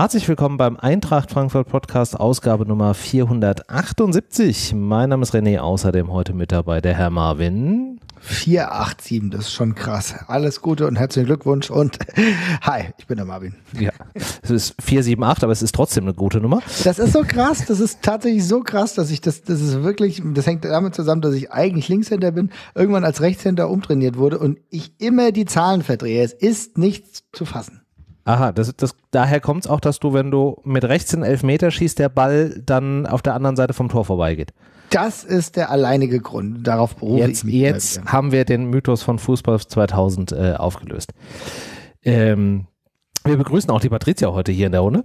Herzlich willkommen beim Eintracht Frankfurt Podcast, Ausgabe Nummer 478. Mein Name ist René, außerdem heute mit dabei der Herr Marvin. 487, das ist schon krass. Alles Gute und herzlichen Glückwunsch und hi, ich bin der Marvin. Ja, es ist 478, aber es ist trotzdem eine gute Nummer. Das ist so krass, das ist tatsächlich so krass, dass ich das, das ist wirklich, das hängt damit zusammen, dass ich eigentlich Linkshänder bin, irgendwann als Rechtshänder umtrainiert wurde und ich immer die Zahlen verdrehe. Es ist nicht zu fassen. Aha, das, das, daher kommt es auch, dass du, wenn du mit rechts in Elfmeter schießt, der Ball dann auf der anderen Seite vom Tor vorbeigeht. Das ist der alleinige Grund. Darauf berufe jetzt, ich mich. Jetzt ja. haben wir den Mythos von Fußball 2000 äh, aufgelöst. Ähm, wir begrüßen auch die Patricia heute hier in der Runde.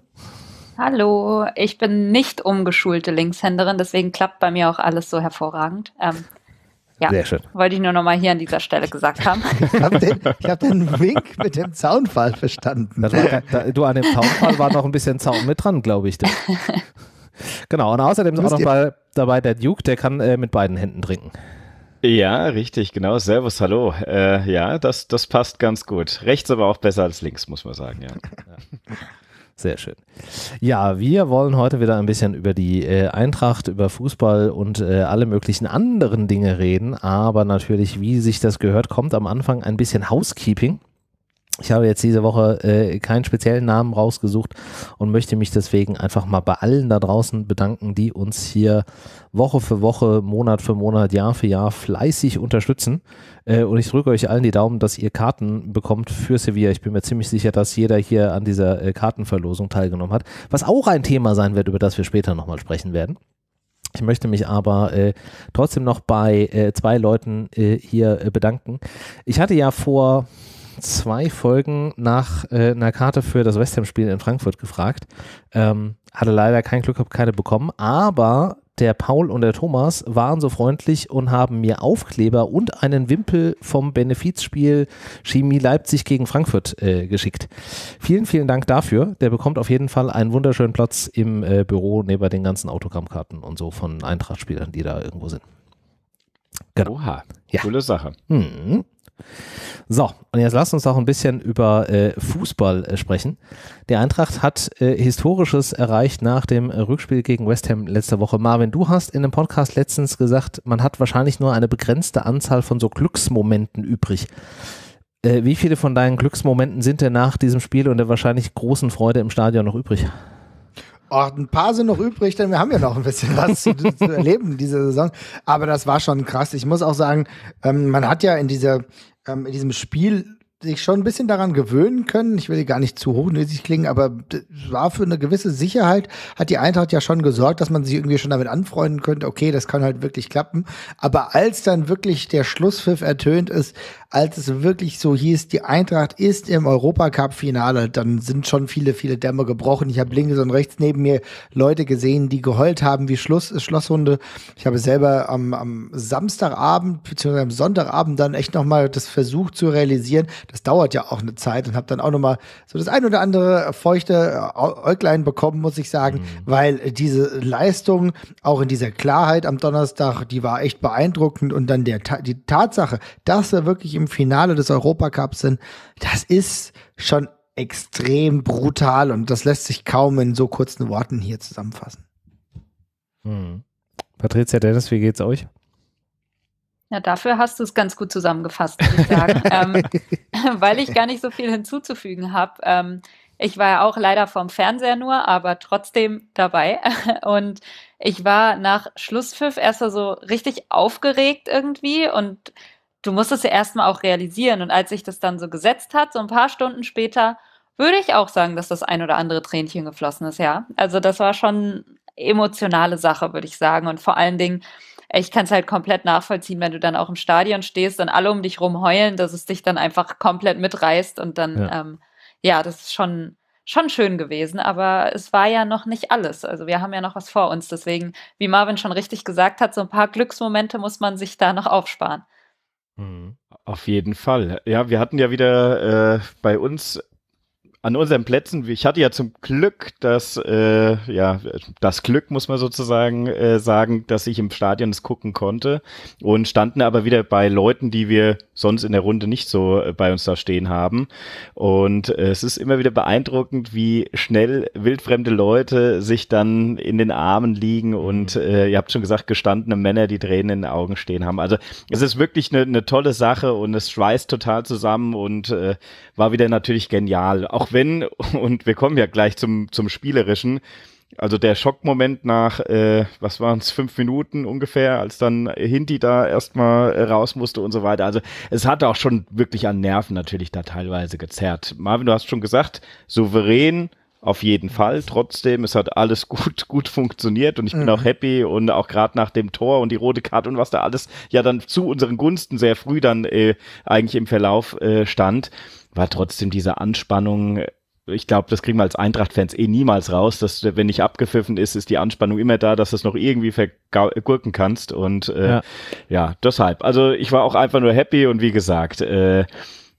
Hallo, ich bin nicht umgeschulte Linkshänderin, deswegen klappt bei mir auch alles so hervorragend. Ähm, ja, Sehr schön. Wollte ich nur nochmal hier an dieser Stelle gesagt haben. ich habe den, hab den Wink mit dem Zaunfall verstanden. Da, da, du an dem Zaunfall war noch ein bisschen Zaun mit dran, glaube ich. Das. Genau, und außerdem ist auch noch bei, dabei der Duke, der kann äh, mit beiden Händen trinken. Ja, richtig, genau. Servus, hallo. Äh, ja, das, das passt ganz gut. Rechts aber auch besser als links, muss man sagen, ja. ja. Sehr schön. Ja, wir wollen heute wieder ein bisschen über die äh, Eintracht, über Fußball und äh, alle möglichen anderen Dinge reden. Aber natürlich, wie sich das gehört, kommt am Anfang ein bisschen Housekeeping. Ich habe jetzt diese Woche äh, keinen speziellen Namen rausgesucht und möchte mich deswegen einfach mal bei allen da draußen bedanken, die uns hier Woche für Woche, Monat für Monat, Jahr für Jahr fleißig unterstützen. Äh, und ich drücke euch allen die Daumen, dass ihr Karten bekommt für Sevilla. Ich bin mir ziemlich sicher, dass jeder hier an dieser äh, Kartenverlosung teilgenommen hat, was auch ein Thema sein wird, über das wir später nochmal sprechen werden. Ich möchte mich aber äh, trotzdem noch bei äh, zwei Leuten äh, hier äh, bedanken. Ich hatte ja vor zwei Folgen nach äh, einer Karte für das West Ham-Spiel in Frankfurt gefragt. Ähm, hatte leider kein Glück, habe keine bekommen, aber der Paul und der Thomas waren so freundlich und haben mir Aufkleber und einen Wimpel vom Benefizspiel Chemie Leipzig gegen Frankfurt äh, geschickt. Vielen, vielen Dank dafür. Der bekommt auf jeden Fall einen wunderschönen Platz im äh, Büro neben den ganzen Autogrammkarten und so von eintracht die da irgendwo sind. Genau. Oha, ja. coole Sache. Mhm. So, und jetzt lasst uns auch ein bisschen über äh, Fußball äh, sprechen. Die Eintracht hat äh, Historisches erreicht nach dem Rückspiel gegen West Ham letzte Woche. Marvin, du hast in einem Podcast letztens gesagt, man hat wahrscheinlich nur eine begrenzte Anzahl von so Glücksmomenten übrig. Äh, wie viele von deinen Glücksmomenten sind denn nach diesem Spiel und der wahrscheinlich großen Freude im Stadion noch übrig? Oh, ein paar sind noch übrig, denn wir haben ja noch ein bisschen was zu, zu erleben diese Saison. Aber das war schon krass. Ich muss auch sagen, ähm, man hat ja in, dieser, ähm, in diesem Spiel sich schon ein bisschen daran gewöhnen können. Ich will gar nicht zu hochnäsig klingen, aber war für eine gewisse Sicherheit, hat die Eintracht ja schon gesorgt, dass man sich irgendwie schon damit anfreunden könnte, okay, das kann halt wirklich klappen. Aber als dann wirklich der Schlusspfiff ertönt ist, als es wirklich so hieß, die Eintracht ist im Europacup-Finale, dann sind schon viele, viele Dämme gebrochen. Ich habe links und rechts neben mir Leute gesehen, die geheult haben wie Schluss, Schlosshunde. Ich habe selber am, am Samstagabend bzw. am Sonntagabend dann echt nochmal das versucht zu realisieren. Das dauert ja auch eine Zeit und habe dann auch nochmal so das ein oder andere feuchte Äuglein bekommen, muss ich sagen, mhm. weil diese Leistung auch in dieser Klarheit am Donnerstag, die war echt beeindruckend und dann der, die Tatsache, dass er wirklich im im Finale des Europacups sind, das ist schon extrem brutal und das lässt sich kaum in so kurzen Worten hier zusammenfassen. Hm. Patricia Dennis, wie geht's euch? Ja, dafür hast du es ganz gut zusammengefasst, muss ich sagen. ähm, weil ich gar nicht so viel hinzuzufügen habe. Ähm, ich war ja auch leider vom Fernseher nur, aber trotzdem dabei. Und ich war nach Schlusspfiff erst so richtig aufgeregt irgendwie und du musst es ja erstmal auch realisieren. Und als sich das dann so gesetzt hat, so ein paar Stunden später, würde ich auch sagen, dass das ein oder andere Tränchen geflossen ist, ja. Also das war schon emotionale Sache, würde ich sagen. Und vor allen Dingen, ich kann es halt komplett nachvollziehen, wenn du dann auch im Stadion stehst und alle um dich rum heulen, dass es dich dann einfach komplett mitreißt und dann, ja, ähm, ja das ist schon, schon schön gewesen, aber es war ja noch nicht alles. Also wir haben ja noch was vor uns. Deswegen, wie Marvin schon richtig gesagt hat, so ein paar Glücksmomente muss man sich da noch aufsparen. Mhm. Auf jeden Fall. Ja, wir hatten ja wieder äh, bei uns an unseren Plätzen, ich hatte ja zum Glück das, äh, ja, das Glück, muss man sozusagen äh, sagen, dass ich im Stadion es gucken konnte und standen aber wieder bei Leuten, die wir sonst in der Runde nicht so äh, bei uns da stehen haben. Und äh, es ist immer wieder beeindruckend, wie schnell wildfremde Leute sich dann in den Armen liegen mhm. und äh, ihr habt schon gesagt, gestandene Männer, die Tränen in den Augen stehen haben. Also es ist wirklich eine, eine tolle Sache und es schweißt total zusammen und äh, war wieder natürlich genial. Auch wenn, und wir kommen ja gleich zum, zum Spielerischen, also der Schockmoment nach, äh, was waren es, fünf Minuten ungefähr, als dann Hindi da erstmal raus musste und so weiter. Also es hat auch schon wirklich an Nerven natürlich da teilweise gezerrt. Marvin, du hast schon gesagt, souverän auf jeden Fall. Trotzdem, es hat alles gut, gut funktioniert und ich bin mhm. auch happy und auch gerade nach dem Tor und die rote Karte und was da alles ja dann zu unseren Gunsten sehr früh dann äh, eigentlich im Verlauf äh, stand war trotzdem diese Anspannung äh, ich glaube, das kriegen wir als Eintracht-Fans eh niemals raus, dass wenn nicht abgepfiffen ist, ist die Anspannung immer da, dass du es noch irgendwie vergurken kannst. Und äh, ja. ja. deshalb. Also ich war auch einfach nur happy und wie gesagt, äh,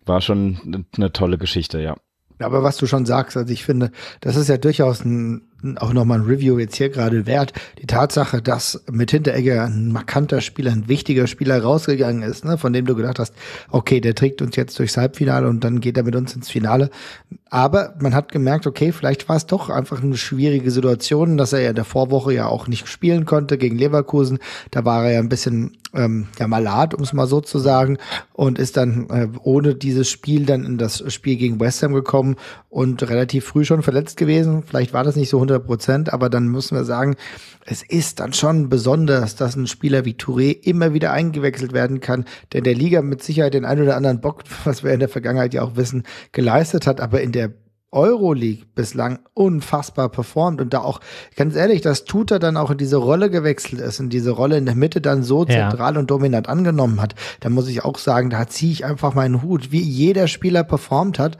war schon eine tolle Geschichte, ja. Aber was du schon sagst, also ich finde, das ist ja durchaus ein auch nochmal ein Review jetzt hier gerade wert, die Tatsache, dass mit Hinteregger ein markanter Spieler, ein wichtiger Spieler rausgegangen ist, ne, von dem du gedacht hast, okay, der trägt uns jetzt durchs Halbfinale und dann geht er mit uns ins Finale. Aber man hat gemerkt, okay, vielleicht war es doch einfach eine schwierige Situation, dass er ja in der Vorwoche ja auch nicht spielen konnte gegen Leverkusen. Da war er ja ein bisschen ähm, ja malat, um es mal so zu sagen, und ist dann äh, ohne dieses Spiel dann in das Spiel gegen West Ham gekommen und relativ früh schon verletzt gewesen. Vielleicht war das nicht so 100 Prozent, aber dann müssen wir sagen, es ist dann schon besonders, dass ein Spieler wie Touré immer wieder eingewechselt werden kann, der in der Liga mit Sicherheit den ein oder anderen Bock, was wir in der Vergangenheit ja auch wissen, geleistet hat, aber in der Euroleague bislang unfassbar performt und da auch, ganz ehrlich, dass Tuta dann auch in diese Rolle gewechselt ist und diese Rolle in der Mitte dann so ja. zentral und dominant angenommen hat, da muss ich auch sagen, da ziehe ich einfach meinen Hut, wie jeder Spieler performt hat.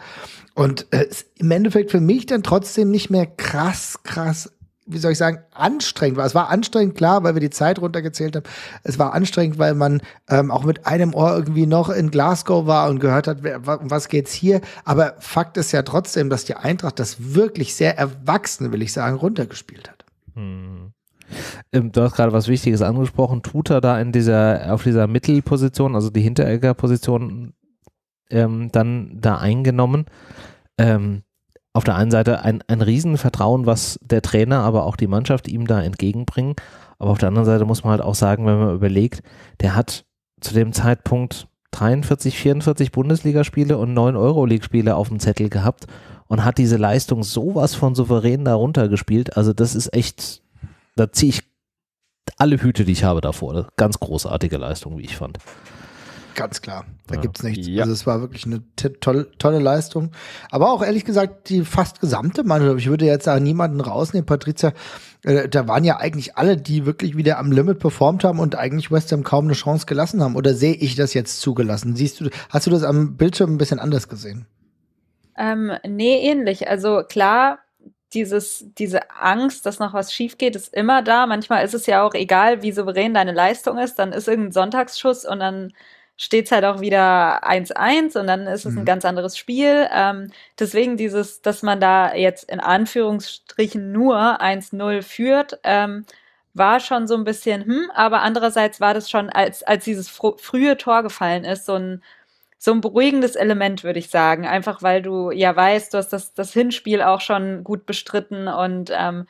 Und äh, im Endeffekt für mich dann trotzdem nicht mehr krass, krass wie soll ich sagen, anstrengend war. Es war anstrengend, klar, weil wir die Zeit runtergezählt haben. Es war anstrengend, weil man ähm, auch mit einem Ohr irgendwie noch in Glasgow war und gehört hat, wer, um was geht's hier. Aber Fakt ist ja trotzdem, dass die Eintracht das wirklich sehr erwachsen, will ich sagen, runtergespielt hat. Hm. Ähm, du hast gerade was Wichtiges angesprochen. Tut er da in dieser, auf dieser Mittelposition, also die Hinteregger-Position, ähm, dann da eingenommen. Ähm, auf der einen Seite ein, ein Riesenvertrauen, was der Trainer, aber auch die Mannschaft ihm da entgegenbringen. Aber auf der anderen Seite muss man halt auch sagen, wenn man überlegt, der hat zu dem Zeitpunkt 43, 44 Bundesligaspiele und 9 Euroleague-Spiele auf dem Zettel gehabt und hat diese Leistung sowas von souverän darunter gespielt. Also das ist echt, da ziehe ich alle Hüte, die ich habe davor. Ganz großartige Leistung, wie ich fand. Ganz klar, da ja. es nichts. Ja. Also es war wirklich eine tolle, tolle Leistung. Aber auch ehrlich gesagt, die fast gesamte Mannschaft, ich würde jetzt da niemanden rausnehmen, Patricia, äh, da waren ja eigentlich alle, die wirklich wieder am Limit performt haben und eigentlich West Ham kaum eine Chance gelassen haben. Oder sehe ich das jetzt zugelassen? Siehst du, hast du das am Bildschirm ein bisschen anders gesehen? Ähm, nee, ähnlich. Also klar, dieses, diese Angst, dass noch was schief geht, ist immer da. Manchmal ist es ja auch egal, wie souverän deine Leistung ist, dann ist irgendein Sonntagsschuss und dann steht es halt auch wieder 1-1 und dann ist es mhm. ein ganz anderes Spiel. Ähm, deswegen dieses, dass man da jetzt in Anführungsstrichen nur 1-0 führt, ähm, war schon so ein bisschen, hm, aber andererseits war das schon, als, als dieses fr frühe Tor gefallen ist, so ein, so ein beruhigendes Element, würde ich sagen. Einfach weil du ja weißt, du hast das, das Hinspiel auch schon gut bestritten und ähm,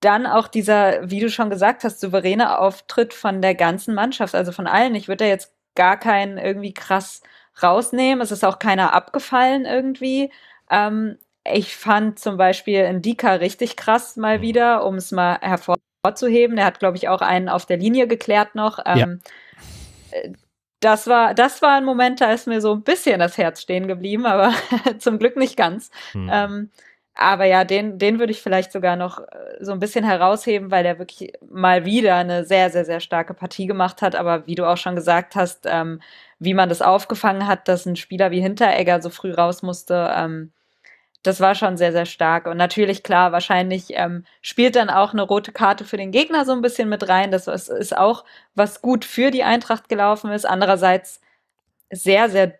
dann auch dieser, wie du schon gesagt hast, souveräne Auftritt von der ganzen Mannschaft, also von allen. Ich würde da jetzt gar keinen irgendwie krass rausnehmen. Es ist auch keiner abgefallen irgendwie. Ähm, ich fand zum Beispiel Ndika richtig krass mal mhm. wieder, um es mal hervorzuheben. Der hat, glaube ich, auch einen auf der Linie geklärt noch. Ähm, ja. Äh, das war, das war ein Moment, da ist mir so ein bisschen das Herz stehen geblieben, aber zum Glück nicht ganz. Hm. Ähm, aber ja, den, den würde ich vielleicht sogar noch äh, so ein bisschen herausheben, weil der wirklich mal wieder eine sehr, sehr, sehr starke Partie gemacht hat. Aber wie du auch schon gesagt hast, ähm, wie man das aufgefangen hat, dass ein Spieler wie Hinteregger so früh raus musste, ähm, das war schon sehr, sehr stark. Und natürlich, klar, wahrscheinlich ähm, spielt dann auch eine rote Karte für den Gegner so ein bisschen mit rein. Das ist auch, was gut für die Eintracht gelaufen ist. Andererseits sehr, sehr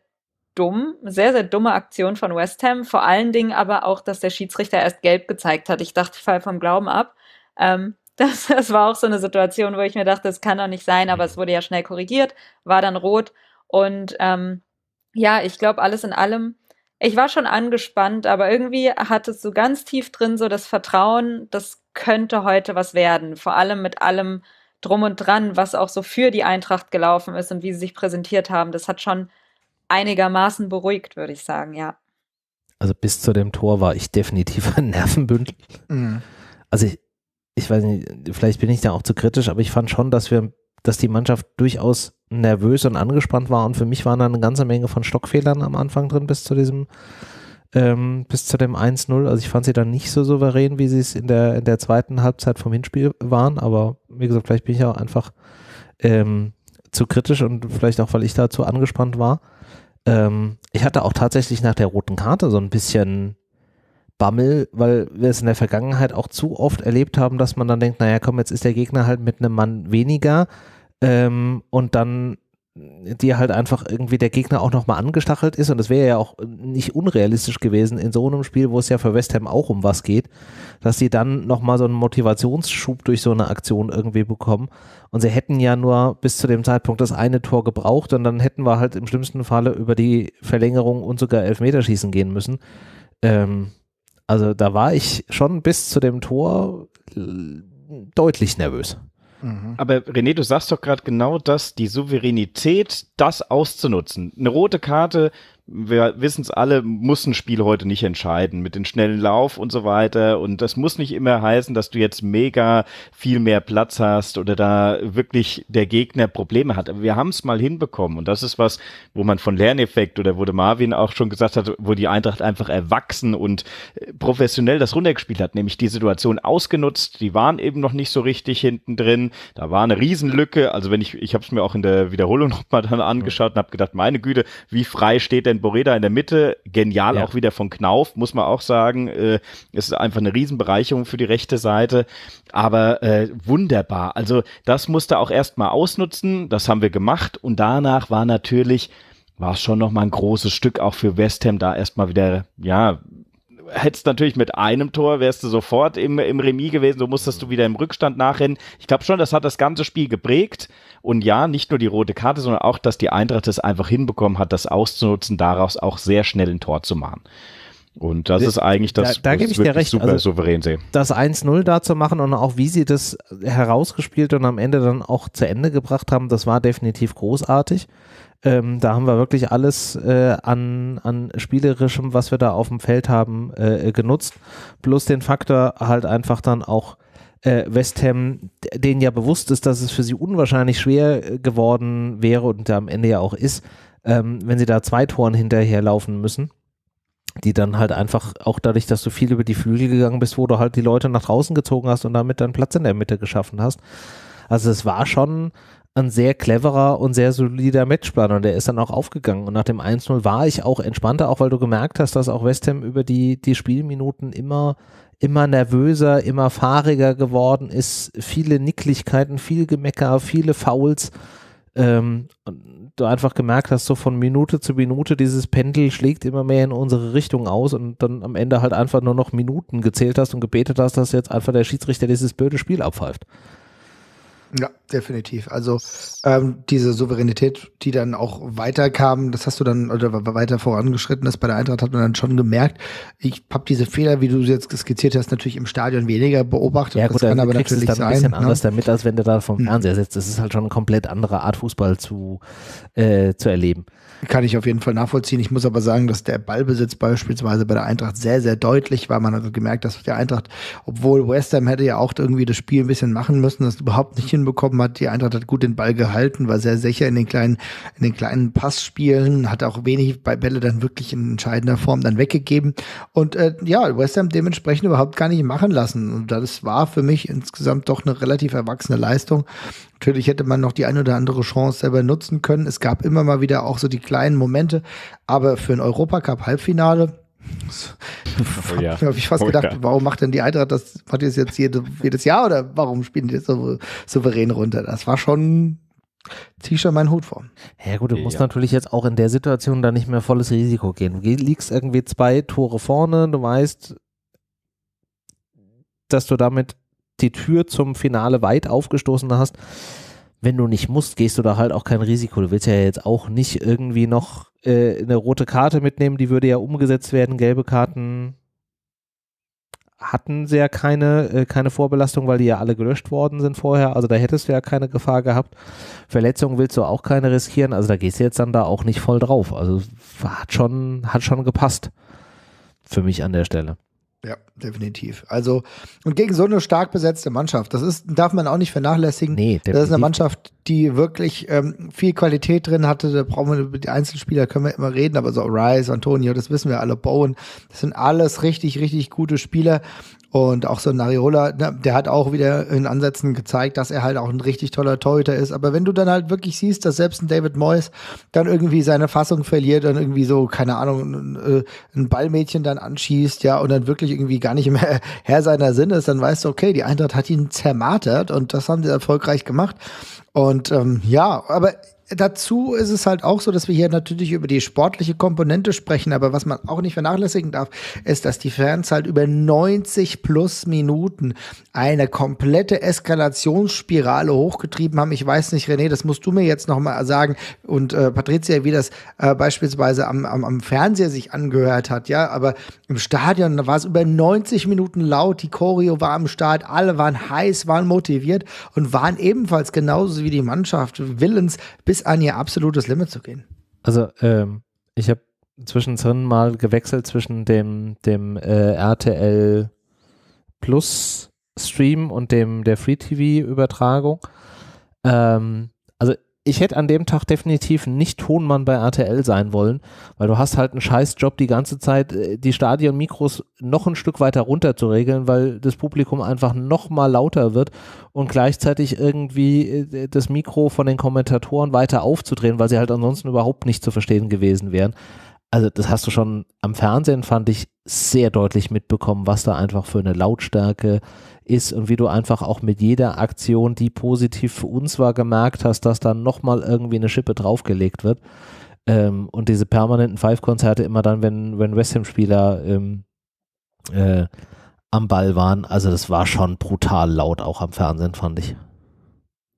dumm, sehr, sehr dumme Aktion von West Ham. Vor allen Dingen aber auch, dass der Schiedsrichter erst gelb gezeigt hat. Ich dachte, ich falle vom Glauben ab. Ähm, das, das war auch so eine Situation, wo ich mir dachte, das kann doch nicht sein, aber es wurde ja schnell korrigiert, war dann rot. Und ähm, ja, ich glaube, alles in allem, ich war schon angespannt, aber irgendwie hatte es so ganz tief drin so das Vertrauen, das könnte heute was werden. Vor allem mit allem drum und dran, was auch so für die Eintracht gelaufen ist und wie sie sich präsentiert haben. Das hat schon einigermaßen beruhigt, würde ich sagen, ja. Also bis zu dem Tor war ich definitiv ein Nervenbündel. Mhm. Also ich, ich weiß nicht, vielleicht bin ich da auch zu kritisch, aber ich fand schon, dass wir, dass die Mannschaft durchaus nervös und angespannt war und für mich waren da eine ganze Menge von Stockfehlern am Anfang drin bis zu diesem ähm, bis zu dem 1-0. Also ich fand sie dann nicht so souverän, wie sie es in der, in der zweiten Halbzeit vom Hinspiel waren, aber wie gesagt, vielleicht bin ich auch einfach ähm, zu kritisch und vielleicht auch, weil ich da zu angespannt war ähm, ich hatte auch tatsächlich nach der roten Karte so ein bisschen Bammel, weil wir es in der Vergangenheit auch zu oft erlebt haben, dass man dann denkt, naja, komm, jetzt ist der Gegner halt mit einem Mann weniger ähm, und dann die halt einfach irgendwie der Gegner auch nochmal angestachelt ist und das wäre ja auch nicht unrealistisch gewesen in so einem Spiel, wo es ja für West Ham auch um was geht, dass sie dann nochmal so einen Motivationsschub durch so eine Aktion irgendwie bekommen. Und sie hätten ja nur bis zu dem Zeitpunkt das eine Tor gebraucht und dann hätten wir halt im schlimmsten Falle über die Verlängerung und sogar Elfmeterschießen gehen müssen. Ähm, also da war ich schon bis zu dem Tor äh, deutlich nervös. Mhm. Aber René, du sagst doch gerade genau das, die Souveränität, das auszunutzen. Eine rote Karte wir wissen es alle, muss ein Spiel heute nicht entscheiden mit dem schnellen Lauf und so weiter. Und das muss nicht immer heißen, dass du jetzt mega viel mehr Platz hast oder da wirklich der Gegner Probleme hat. Aber wir haben es mal hinbekommen. Und das ist was, wo man von Lerneffekt oder wo der Marvin auch schon gesagt hat, wo die Eintracht einfach erwachsen und äh, professionell das runtergespielt hat, nämlich die Situation ausgenutzt. Die waren eben noch nicht so richtig hinten drin. Da war eine Riesenlücke. Also wenn ich, ich habe es mir auch in der Wiederholung nochmal dann angeschaut und habe gedacht, meine Güte, wie frei steht der Sven Boreda in der Mitte, genial ja. auch wieder von Knauf, muss man auch sagen. Äh, ist einfach eine Riesenbereicherung für die rechte Seite, aber äh, wunderbar. Also das musste auch erstmal ausnutzen, das haben wir gemacht und danach war natürlich, war es schon nochmal ein großes Stück auch für West Ham da erstmal wieder, ja, hättest natürlich mit einem Tor, wärst du sofort im, im Remis gewesen, so musstest du wieder im Rückstand nachrennen. Ich glaube schon, das hat das ganze Spiel geprägt. Und ja, nicht nur die rote Karte, sondern auch, dass die Eintracht es einfach hinbekommen hat, das auszunutzen, daraus auch sehr schnell ein Tor zu machen. Und das äh, ist eigentlich das, da, da gebe ich dir recht. super also, souverän sehe. Das 1-0 da zu machen und auch wie sie das herausgespielt und am Ende dann auch zu Ende gebracht haben, das war definitiv großartig. Ähm, da haben wir wirklich alles äh, an, an spielerischem, was wir da auf dem Feld haben, äh, genutzt. Plus den Faktor halt einfach dann auch äh, West Ham, denen ja bewusst ist, dass es für sie unwahrscheinlich schwer äh, geworden wäre und am Ende ja auch ist, ähm, wenn sie da zwei Toren hinterherlaufen müssen, die dann halt einfach, auch dadurch, dass du viel über die Flügel gegangen bist, wo du halt die Leute nach draußen gezogen hast und damit dann Platz in der Mitte geschaffen hast. Also es war schon ein sehr cleverer und sehr solider Matchplan und der ist dann auch aufgegangen. Und nach dem 1-0 war ich auch entspannter, auch weil du gemerkt hast, dass auch West Ham über die, die Spielminuten immer immer nervöser, immer fahriger geworden ist, viele Nicklichkeiten, viel Gemecker, viele Fouls. Ähm, und du einfach gemerkt hast, so von Minute zu Minute, dieses Pendel schlägt immer mehr in unsere Richtung aus und dann am Ende halt einfach nur noch Minuten gezählt hast und gebetet hast, dass jetzt einfach der Schiedsrichter dieses blöde Spiel abpfeift. Ja, definitiv. Also ähm, diese Souveränität, die dann auch weiterkam, das hast du dann oder weiter vorangeschritten ist bei der Eintracht, hat man dann schon gemerkt. Ich habe diese Fehler, wie du sie jetzt skizziert hast, natürlich im Stadion weniger beobachtet. Ja, gut, das also kann aber natürlich es dann sein, ein bisschen ne? anders damit, als wenn du da vom hm. Fernseher sitzt. Das ist halt schon eine komplett andere Art Fußball zu, äh, zu erleben. Kann ich auf jeden Fall nachvollziehen. Ich muss aber sagen, dass der Ballbesitz beispielsweise bei der Eintracht sehr, sehr deutlich war. Man hat gemerkt, dass der Eintracht, obwohl West Ham hätte ja auch irgendwie das Spiel ein bisschen machen müssen, das überhaupt nicht hin hinbekommen hat. Die Eintracht hat gut den Ball gehalten, war sehr sicher in den kleinen, in den kleinen Passspielen, hat auch wenig Bälle dann wirklich in entscheidender Form dann weggegeben. Und äh, ja, West Ham dementsprechend überhaupt gar nicht machen lassen. Und das war für mich insgesamt doch eine relativ erwachsene Leistung. Natürlich hätte man noch die ein oder andere Chance selber nutzen können. Es gab immer mal wieder auch so die kleinen Momente. Aber für ein Europacup-Halbfinale Oh ja. habe ich fast oh gedacht, ja. warum macht denn die Eintracht das, macht das jetzt jede, jedes Jahr oder warum spielen die das so souverän runter? Das war schon, zieh schon meinen Hut vor. Ja gut, du musst natürlich jetzt auch in der Situation da nicht mehr volles Risiko gehen. Du liegst irgendwie zwei Tore vorne, du weißt, dass du damit die Tür zum Finale weit aufgestoßen hast wenn du nicht musst, gehst du da halt auch kein Risiko. Du willst ja jetzt auch nicht irgendwie noch äh, eine rote Karte mitnehmen, die würde ja umgesetzt werden. Gelbe Karten hatten sie ja keine, äh, keine Vorbelastung, weil die ja alle gelöscht worden sind vorher. Also da hättest du ja keine Gefahr gehabt. Verletzungen willst du auch keine riskieren. Also da gehst du jetzt dann da auch nicht voll drauf. Also hat schon, hat schon gepasst für mich an der Stelle. Ja, definitiv. Also, und gegen so eine stark besetzte Mannschaft, das ist, darf man auch nicht vernachlässigen. Nee, definitiv. Das ist eine Mannschaft, die wirklich ähm, viel Qualität drin hatte. Da brauchen wir über die Einzelspieler, können wir immer reden, aber so Rice, Antonio, das wissen wir alle, Bowen, das sind alles richtig, richtig gute Spieler. Und auch so ein Nariola, der hat auch wieder in Ansätzen gezeigt, dass er halt auch ein richtig toller Torhüter ist. Aber wenn du dann halt wirklich siehst, dass selbst ein David Moyes dann irgendwie seine Fassung verliert und irgendwie so, keine Ahnung, äh, ein Ballmädchen dann anschießt, ja, und dann wirklich irgendwie gar nicht mehr Herr seiner Sinn ist, dann weißt du, okay, die Eintracht hat ihn zermartert und das haben sie erfolgreich gemacht. Und ähm, ja, aber dazu ist es halt auch so, dass wir hier natürlich über die sportliche Komponente sprechen, aber was man auch nicht vernachlässigen darf, ist, dass die Fans halt über 90 plus Minuten eine komplette Eskalationsspirale hochgetrieben haben. Ich weiß nicht, René, das musst du mir jetzt nochmal sagen und äh, Patricia, wie das äh, beispielsweise am, am, am Fernseher sich angehört hat, ja, aber im Stadion war es über 90 Minuten laut, die Choreo war am Start, alle waren heiß, waren motiviert und waren ebenfalls genauso wie die Mannschaft willens, bis bis an ihr absolutes Limit zu gehen. Also, ähm, ich habe zwischendrin mal gewechselt zwischen dem, dem äh, RTL Plus Stream und dem der Free TV Übertragung. Ähm, ich hätte an dem Tag definitiv nicht Tonmann bei RTL sein wollen, weil du hast halt einen Scheißjob, die ganze Zeit äh, die Stadionmikros noch ein Stück weiter runter zu regeln, weil das Publikum einfach noch mal lauter wird und gleichzeitig irgendwie äh, das Mikro von den Kommentatoren weiter aufzudrehen, weil sie halt ansonsten überhaupt nicht zu verstehen gewesen wären. Also das hast du schon am Fernsehen, fand ich, sehr deutlich mitbekommen, was da einfach für eine Lautstärke, ist und wie du einfach auch mit jeder Aktion, die positiv für uns war, gemerkt hast, dass dann nochmal irgendwie eine Schippe draufgelegt wird. Ähm, und diese permanenten Five-Konzerte immer dann, wenn, wenn West Ham-Spieler ähm, äh, am Ball waren. Also das war schon brutal laut, auch am Fernsehen, fand ich.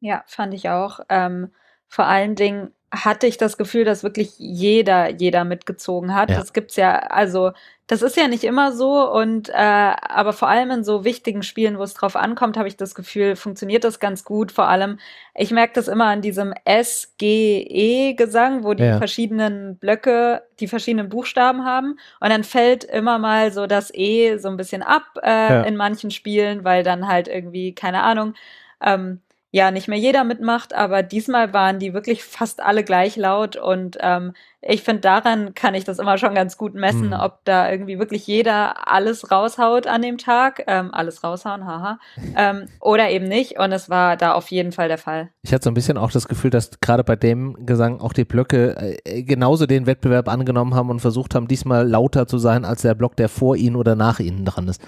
Ja, fand ich auch. Ähm, vor allen Dingen hatte ich das Gefühl, dass wirklich jeder, jeder mitgezogen hat. Ja. Das gibt's ja, also das ist ja nicht immer so und äh, aber vor allem in so wichtigen Spielen, wo es drauf ankommt, habe ich das Gefühl, funktioniert das ganz gut. Vor allem, ich merke das immer an diesem SGE-Gesang, wo die ja. verschiedenen Blöcke, die verschiedenen Buchstaben haben und dann fällt immer mal so das E so ein bisschen ab äh, ja. in manchen Spielen, weil dann halt irgendwie keine Ahnung. Ähm, ja nicht mehr jeder mitmacht, aber diesmal waren die wirklich fast alle gleich laut und ähm, ich finde, daran kann ich das immer schon ganz gut messen, hm. ob da irgendwie wirklich jeder alles raushaut an dem Tag, ähm, alles raushauen, haha, ähm, oder eben nicht und es war da auf jeden Fall der Fall. Ich hatte so ein bisschen auch das Gefühl, dass gerade bei dem Gesang auch die Blöcke äh, äh genauso den Wettbewerb angenommen haben und versucht haben, diesmal lauter zu sein als der Block, der vor ihnen oder nach ihnen dran ist.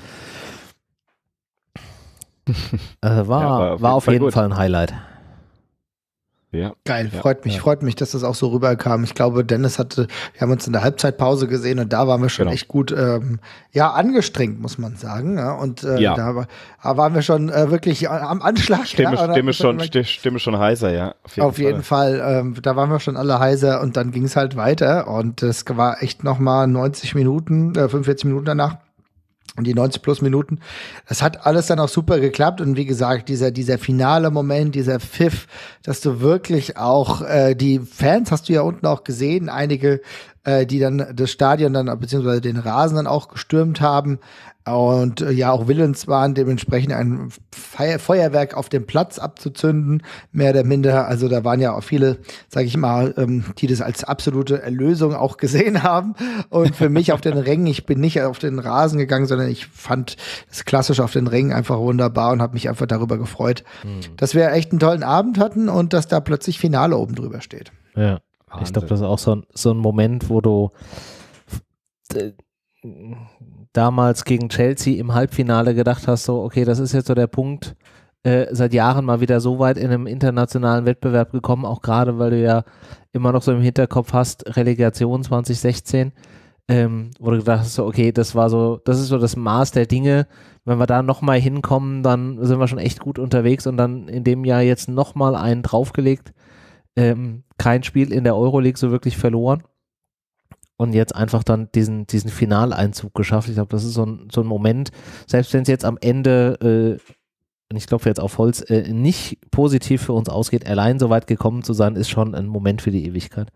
Also war, ja, war auf, war jeden, Fall jeden, Fall, ein Highlight. Ja. Geil, ja, freut mich, freut mich, dass das auch so rüberkam. Ich glaube, Dennis hatte, wir haben uns in der Halbzeitpause gesehen und da waren wir schon genau. echt gut, ähm, ja, angestrengt, muss man sagen. und äh, da waren wir schon äh, wirklich am Anschlag. Stimme, Stimme schon, Stimme schon heiser, ja. Auf jeden auf Fall, jeden Fall ähm, da waren wir schon alle heiser und dann ging es halt weiter und es war echt nochmal 90 Minuten, äh, 45 Minuten danach und die 90 plus Minuten. Das hat alles dann auch super geklappt und wie gesagt, dieser dieser finale Moment, dieser Pfiff, dass du wirklich auch äh, die Fans hast du ja unten auch gesehen, einige äh, die dann das Stadion dann, beziehungsweise den Rasen dann auch gestürmt haben und äh, ja auch willens waren, dementsprechend ein Feier Feuerwerk auf dem Platz abzuzünden, mehr oder minder. Also da waren ja auch viele, sage ich mal, ähm, die das als absolute Erlösung auch gesehen haben. Und für mich auf den Rängen, ich bin nicht auf den Rasen gegangen, sondern ich fand das klassisch auf den Rängen einfach wunderbar und habe mich einfach darüber gefreut, mhm. dass wir echt einen tollen Abend hatten und dass da plötzlich Finale oben drüber steht. Ja. Wahnsinn. Ich glaube, das ist auch so ein, so ein Moment, wo du äh, damals gegen Chelsea im Halbfinale gedacht hast, so, okay, das ist jetzt so der Punkt, äh, seit Jahren mal wieder so weit in einem internationalen Wettbewerb gekommen, auch gerade, weil du ja immer noch so im Hinterkopf hast, Relegation 2016, ähm, wo du gedacht hast, so, okay, das war so, das ist so das Maß der Dinge, wenn wir da nochmal hinkommen, dann sind wir schon echt gut unterwegs und dann in dem Jahr jetzt nochmal einen draufgelegt, ähm, kein Spiel in der Euroleague so wirklich verloren und jetzt einfach dann diesen, diesen Finaleinzug geschafft. Ich glaube, das ist so ein, so ein Moment, selbst wenn es jetzt am Ende, äh, und ich glaube jetzt auf Holz, äh, nicht positiv für uns ausgeht, allein so weit gekommen zu sein, ist schon ein Moment für die Ewigkeit.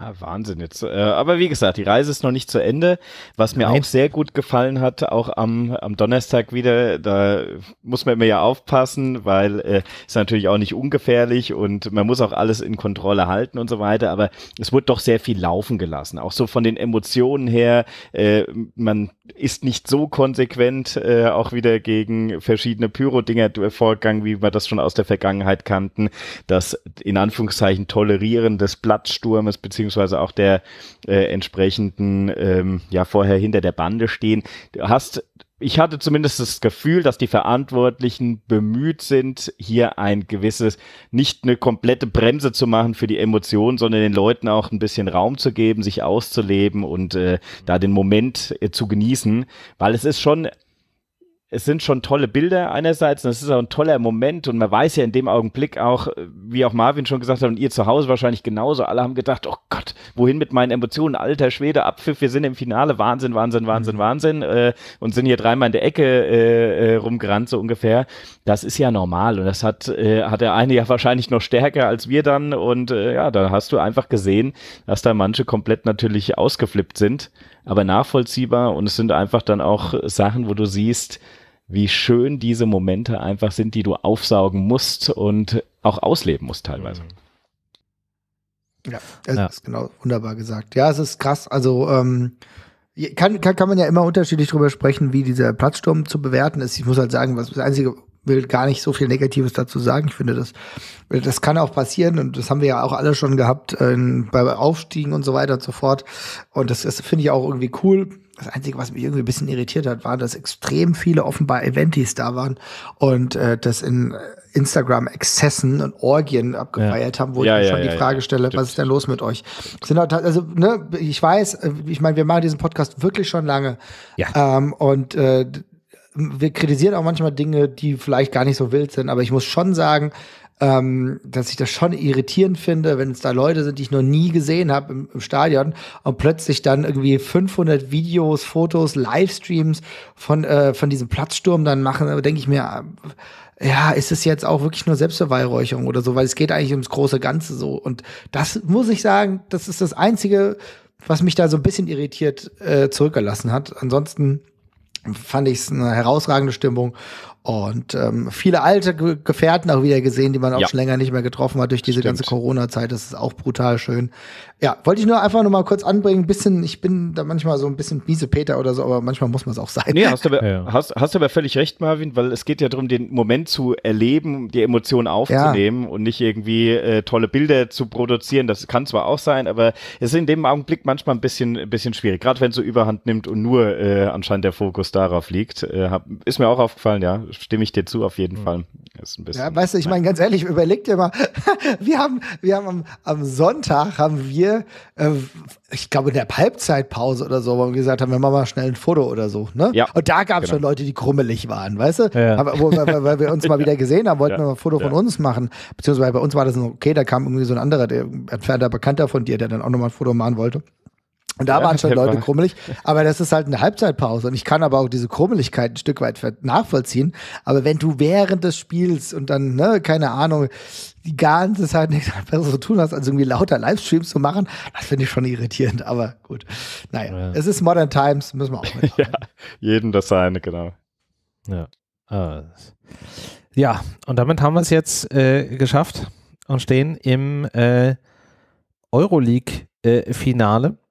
Ja, Wahnsinn jetzt. Äh, aber wie gesagt, die Reise ist noch nicht zu Ende. Was mir Nein. auch sehr gut gefallen hat, auch am, am Donnerstag wieder, da muss man immer ja aufpassen, weil äh, ist natürlich auch nicht ungefährlich und man muss auch alles in Kontrolle halten und so weiter. Aber es wurde doch sehr viel laufen gelassen. Auch so von den Emotionen her, äh, man ist nicht so konsequent äh, auch wieder gegen verschiedene Pyro-Dinger äh, vorgegangen, wie wir das schon aus der Vergangenheit kannten. Das in Anführungszeichen Tolerieren des Blattsturmes beziehungsweise auch der äh, entsprechenden ähm, ja vorher hinter der Bande stehen. Du hast ich hatte zumindest das Gefühl, dass die Verantwortlichen bemüht sind, hier ein gewisses, nicht eine komplette Bremse zu machen für die Emotionen, sondern den Leuten auch ein bisschen Raum zu geben, sich auszuleben und äh, da den Moment äh, zu genießen, weil es ist schon es sind schon tolle Bilder einerseits und es ist auch ein toller Moment und man weiß ja in dem Augenblick auch, äh, wie auch Marvin schon gesagt hat und ihr zu Hause wahrscheinlich genauso, alle haben gedacht, oh Gott, wohin mit meinen Emotionen, alter Schwede, Abpfiff, wir sind im Finale, Wahnsinn, Wahnsinn, Wahnsinn, mhm. Wahnsinn äh, und sind hier dreimal in der Ecke äh, äh, rumgerannt so ungefähr. Das ist ja normal und das hat, äh, hat der eine ja wahrscheinlich noch stärker als wir dann und äh, ja, da hast du einfach gesehen, dass da manche komplett natürlich ausgeflippt sind, aber nachvollziehbar und es sind einfach dann auch Sachen, wo du siehst, wie schön diese Momente einfach sind, die du aufsaugen musst und auch ausleben musst teilweise. Ja, das ja. ist genau wunderbar gesagt. Ja, es ist krass. Also ähm, kann, kann, kann man ja immer unterschiedlich drüber sprechen, wie dieser Platzsturm zu bewerten ist. Ich muss halt sagen, was das einzige will gar nicht so viel Negatives dazu sagen. Ich finde, das, das kann auch passieren und das haben wir ja auch alle schon gehabt äh, bei Aufstiegen und so weiter und so fort. Und das, das finde ich auch irgendwie cool. Das Einzige, was mich irgendwie ein bisschen irritiert hat, war, dass extrem viele offenbar Eventis da waren und äh, das in Instagram-Exzessen und Orgien abgefeiert ja. haben, wo ja, ich mir ja, schon die Frage stelle, was ist denn los mit euch? Sind halt, also, ne, ich weiß, äh, ich meine, wir machen diesen Podcast wirklich schon lange. Ja. Ähm, und äh, wir kritisieren auch manchmal Dinge, die vielleicht gar nicht so wild sind, aber ich muss schon sagen, ähm, dass ich das schon irritierend finde, wenn es da Leute sind, die ich noch nie gesehen habe im, im, Stadion und plötzlich dann irgendwie 500 Videos, Fotos, Livestreams von, äh, von diesem Platzsturm dann machen, da denke ich mir, äh, ja, ist es jetzt auch wirklich nur Selbstverweihräuchung oder so, weil es geht eigentlich ums große Ganze so. Und das muss ich sagen, das ist das Einzige, was mich da so ein bisschen irritiert äh, zurückgelassen hat. Ansonsten fand ich es eine herausragende Stimmung und ähm, viele alte Ge Gefährten auch wieder gesehen, die man auch ja. schon länger nicht mehr getroffen hat durch diese Stimmt. ganze Corona-Zeit. Das ist auch brutal schön. Ja, wollte ich nur einfach nur mal kurz anbringen. Bisschen, ich bin da manchmal so ein bisschen miese Peter oder so, aber manchmal muss man es auch sein. Nee, hast du, aber, ja. hast, hast du aber völlig recht, Marvin, weil es geht ja darum, den Moment zu erleben, die Emotionen aufzunehmen ja. und nicht irgendwie äh, tolle Bilder zu produzieren. Das kann zwar auch sein, aber es ist in dem Augenblick manchmal ein bisschen, ein bisschen schwierig. Gerade wenn es so überhand nimmt und nur äh, anscheinend der Fokus darauf liegt. Äh, hab, ist mir auch aufgefallen, ja stimme ich dir zu auf jeden hm. Fall. Ist ein bisschen, ja, weißt du, ich meine ganz ehrlich, überleg dir mal, wir haben, wir haben am, am Sonntag haben wir, äh, ich glaube in der Halbzeitpause oder so, wo wir gesagt haben, wir machen mal schnell ein Foto oder so. Ne? Ja. Und da gab es genau. schon Leute, die krummelig waren, weißt du? Ja. Aber, wo, weil, weil, wir uns mal wieder gesehen haben, wollten ja. wir mal ein Foto von uns machen. Beziehungsweise bei uns war das okay, da kam irgendwie so ein anderer, der entfernter Bekannter von dir, der dann auch nochmal ein Foto machen wollte. Und da ja, waren schon Leute krummelig. Aber das ist halt eine Halbzeitpause. Und ich kann aber auch diese Krummeligkeit ein Stück weit nachvollziehen. Aber wenn du während des Spiels und dann, ne, keine Ahnung, die ganze Zeit nichts anderes zu tun hast, als irgendwie lauter Livestreams zu machen, das finde ich schon irritierend. Aber gut. Naja, ja. es ist Modern Times, müssen wir auch mitmachen. ja, jedem das seine, genau. Ja. Ah. Ja, und damit haben wir es jetzt äh, geschafft und stehen im äh, Euroleague-Finale. Äh,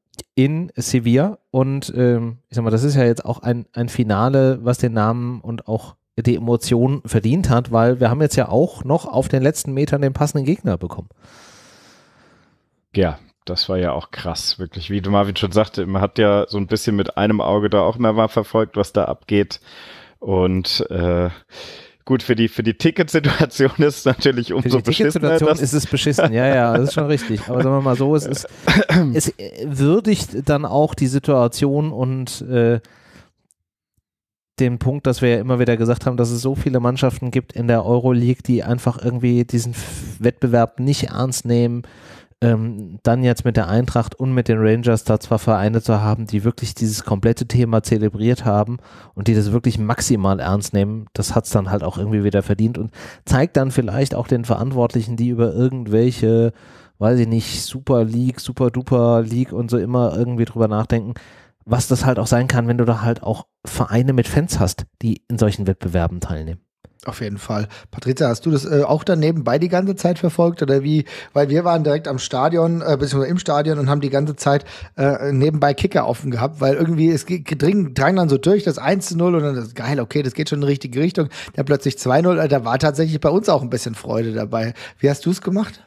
in Sevilla. Und ähm, ich sag mal, das ist ja jetzt auch ein, ein Finale, was den Namen und auch die Emotionen verdient hat, weil wir haben jetzt ja auch noch auf den letzten Metern den passenden Gegner bekommen. Ja, das war ja auch krass, wirklich. Wie du Marvin schon sagte, man hat ja so ein bisschen mit einem Auge da auch immer mal verfolgt, was da abgeht. Und äh, Gut, für die, für die Ticketsituation ist es natürlich umso beschissen. Für die Ticketsituation ist es beschissen, ja, ja, das ist schon richtig. Aber sagen wir mal so, es, ist, es äh, würdigt dann auch die Situation und äh, den Punkt, dass wir ja immer wieder gesagt haben, dass es so viele Mannschaften gibt in der Euroleague, die einfach irgendwie diesen Wettbewerb nicht ernst nehmen, ähm, dann jetzt mit der Eintracht und mit den Rangers da zwar Vereine zu haben, die wirklich dieses komplette Thema zelebriert haben und die das wirklich maximal ernst nehmen, das hat es dann halt auch irgendwie wieder verdient und zeigt dann vielleicht auch den Verantwortlichen, die über irgendwelche, weiß ich nicht, Super League, Super Duper League und so immer irgendwie drüber nachdenken, was das halt auch sein kann, wenn du da halt auch Vereine mit Fans hast, die in solchen Wettbewerben teilnehmen. Auf jeden Fall. Patricia, hast du das äh, auch dann nebenbei die ganze Zeit verfolgt oder wie? Weil wir waren direkt am Stadion, äh, beziehungsweise im Stadion und haben die ganze Zeit äh, nebenbei Kicker offen gehabt, weil irgendwie es dringend drang dann so durch, das 1 zu 0 und dann das, geil, okay, das geht schon in die richtige Richtung. Dann plötzlich 2-0, äh, da war tatsächlich bei uns auch ein bisschen Freude dabei. Wie hast du es gemacht?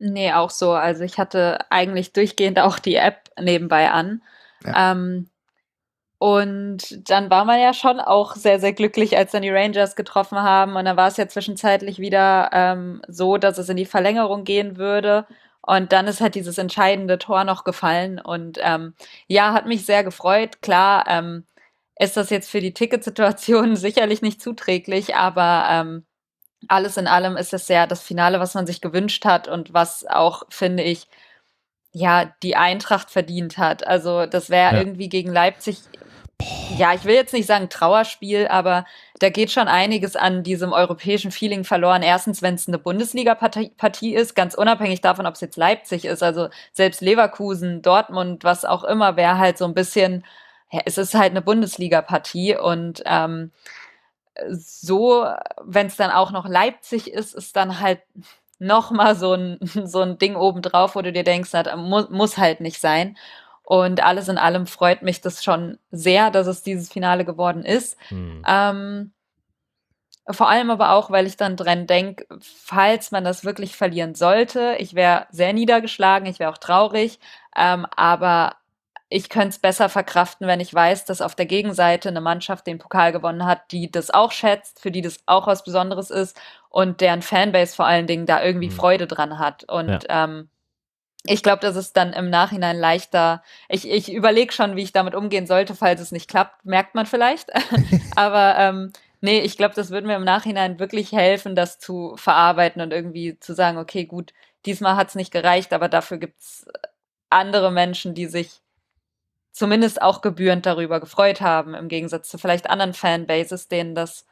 Nee, auch so. Also ich hatte eigentlich durchgehend auch die App nebenbei an. Ja. Ähm, und dann war man ja schon auch sehr, sehr glücklich, als dann die Rangers getroffen haben. Und dann war es ja zwischenzeitlich wieder ähm, so, dass es in die Verlängerung gehen würde. Und dann ist halt dieses entscheidende Tor noch gefallen. Und ähm, ja, hat mich sehr gefreut. Klar ähm, ist das jetzt für die Ticketsituation sicherlich nicht zuträglich, aber ähm, alles in allem ist es ja das Finale, was man sich gewünscht hat und was auch, finde ich, ja, die Eintracht verdient hat. Also das wäre ja. irgendwie gegen Leipzig ja, ich will jetzt nicht sagen Trauerspiel, aber da geht schon einiges an diesem europäischen Feeling verloren. Erstens, wenn es eine Bundesliga-Partie ist, ganz unabhängig davon, ob es jetzt Leipzig ist, also selbst Leverkusen, Dortmund, was auch immer, wäre halt so ein bisschen, ja, es ist halt eine Bundesliga-Partie und ähm, so, wenn es dann auch noch Leipzig ist, ist dann halt nochmal so ein, so ein Ding obendrauf, wo du dir denkst, das muss, muss halt nicht sein. Und alles in allem freut mich das schon sehr, dass es dieses Finale geworden ist. Mhm. Ähm, vor allem aber auch, weil ich dann dran denke, falls man das wirklich verlieren sollte, ich wäre sehr niedergeschlagen, ich wäre auch traurig, ähm, aber ich könnte es besser verkraften, wenn ich weiß, dass auf der Gegenseite eine Mannschaft den Pokal gewonnen hat, die das auch schätzt, für die das auch was Besonderes ist und deren Fanbase vor allen Dingen da irgendwie mhm. Freude dran hat. Und ja. ähm, ich glaube, das ist dann im Nachhinein leichter. Ich, ich überlege schon, wie ich damit umgehen sollte, falls es nicht klappt, merkt man vielleicht. Aber ähm, nee, ich glaube, das würde mir im Nachhinein wirklich helfen, das zu verarbeiten und irgendwie zu sagen, okay, gut, diesmal hat es nicht gereicht, aber dafür gibt es andere Menschen, die sich zumindest auch gebührend darüber gefreut haben, im Gegensatz zu vielleicht anderen Fanbases, denen das